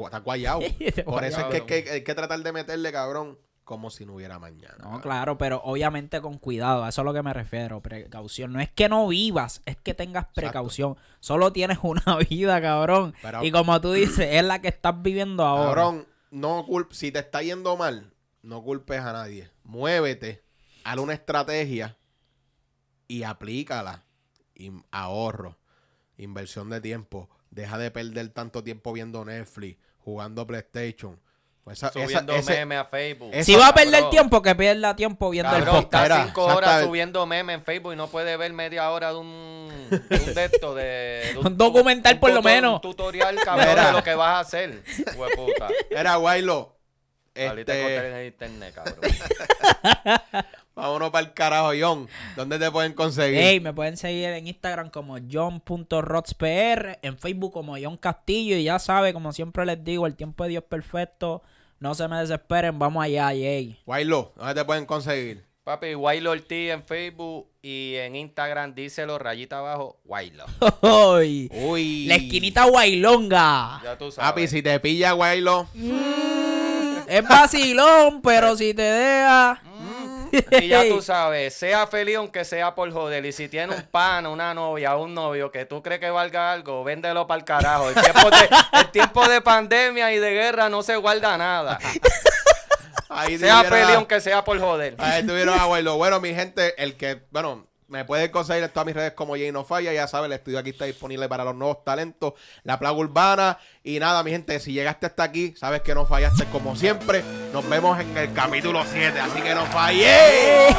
Por eso es que, hay que tratar de meterle, cabrón, como si no hubiera mañana. No, claro, pero obviamente con cuidado. eso es lo que me refiero. Precaución. No es que no vivas, es que tengas precaución. Solo tienes una vida, cabrón. y como tú dices, es la que estás viviendo ahora. Cabrón, no si te está yendo mal, no culpes a nadie. Muévete, haz una estrategia y aplícala. ahorro, inversión de tiempo, Deja de perder tanto tiempo viendo Netflix, jugando PlayStation. Pues subiendo esa, meme a Facebook. si va a perder tiempo, que pierda tiempo viendo cabrón, el podcast. Está cinco horas subiendo meme en Facebook y no puede ver media hora de un, de un de de, un, documental por lo menos. Un tutorial, cabrón, de lo que vas a hacer, Era Guaylo. Este... con el internet, cabrón. Vámonos para el carajo, John. ¿Dónde te pueden conseguir? Hey, me pueden seguir en Instagram como john.rotspr, en Facebook como John Castillo. Y ya sabe, como siempre les digo, el tiempo de Dios perfecto. No se me desesperen, vamos allá, ey. Guaylo, ¿dónde te pueden conseguir? Papi, Guaylo Ortiz en Facebook y en Instagram, díselo, rayita abajo, Guaylo. Uy, Uy. La esquinita Guaylonga. Ya tú sabes. Papi, si te pilla Guaylo. Mm, es vacilón, pero si te deja... Mm. Y ya tú sabes, sea feliz aunque sea por joder. Y si tiene un pan, una novia, o un novio que tú crees que valga algo, véndelo para el carajo. El tiempo, de, el tiempo de pandemia y de guerra no se guarda nada. sea feliz aunque sea por joder. Ahí tuvieron abuelo. Bueno, mi gente, el que, bueno, me puedes conseguir en todas mis redes como Jay No Falla. Ya sabes, el estudio aquí está disponible para los nuevos talentos, la plaga urbana. Y nada, mi gente, si llegaste hasta aquí, sabes que no fallaste como siempre. Nos vemos en el capítulo 7, así que no fallé.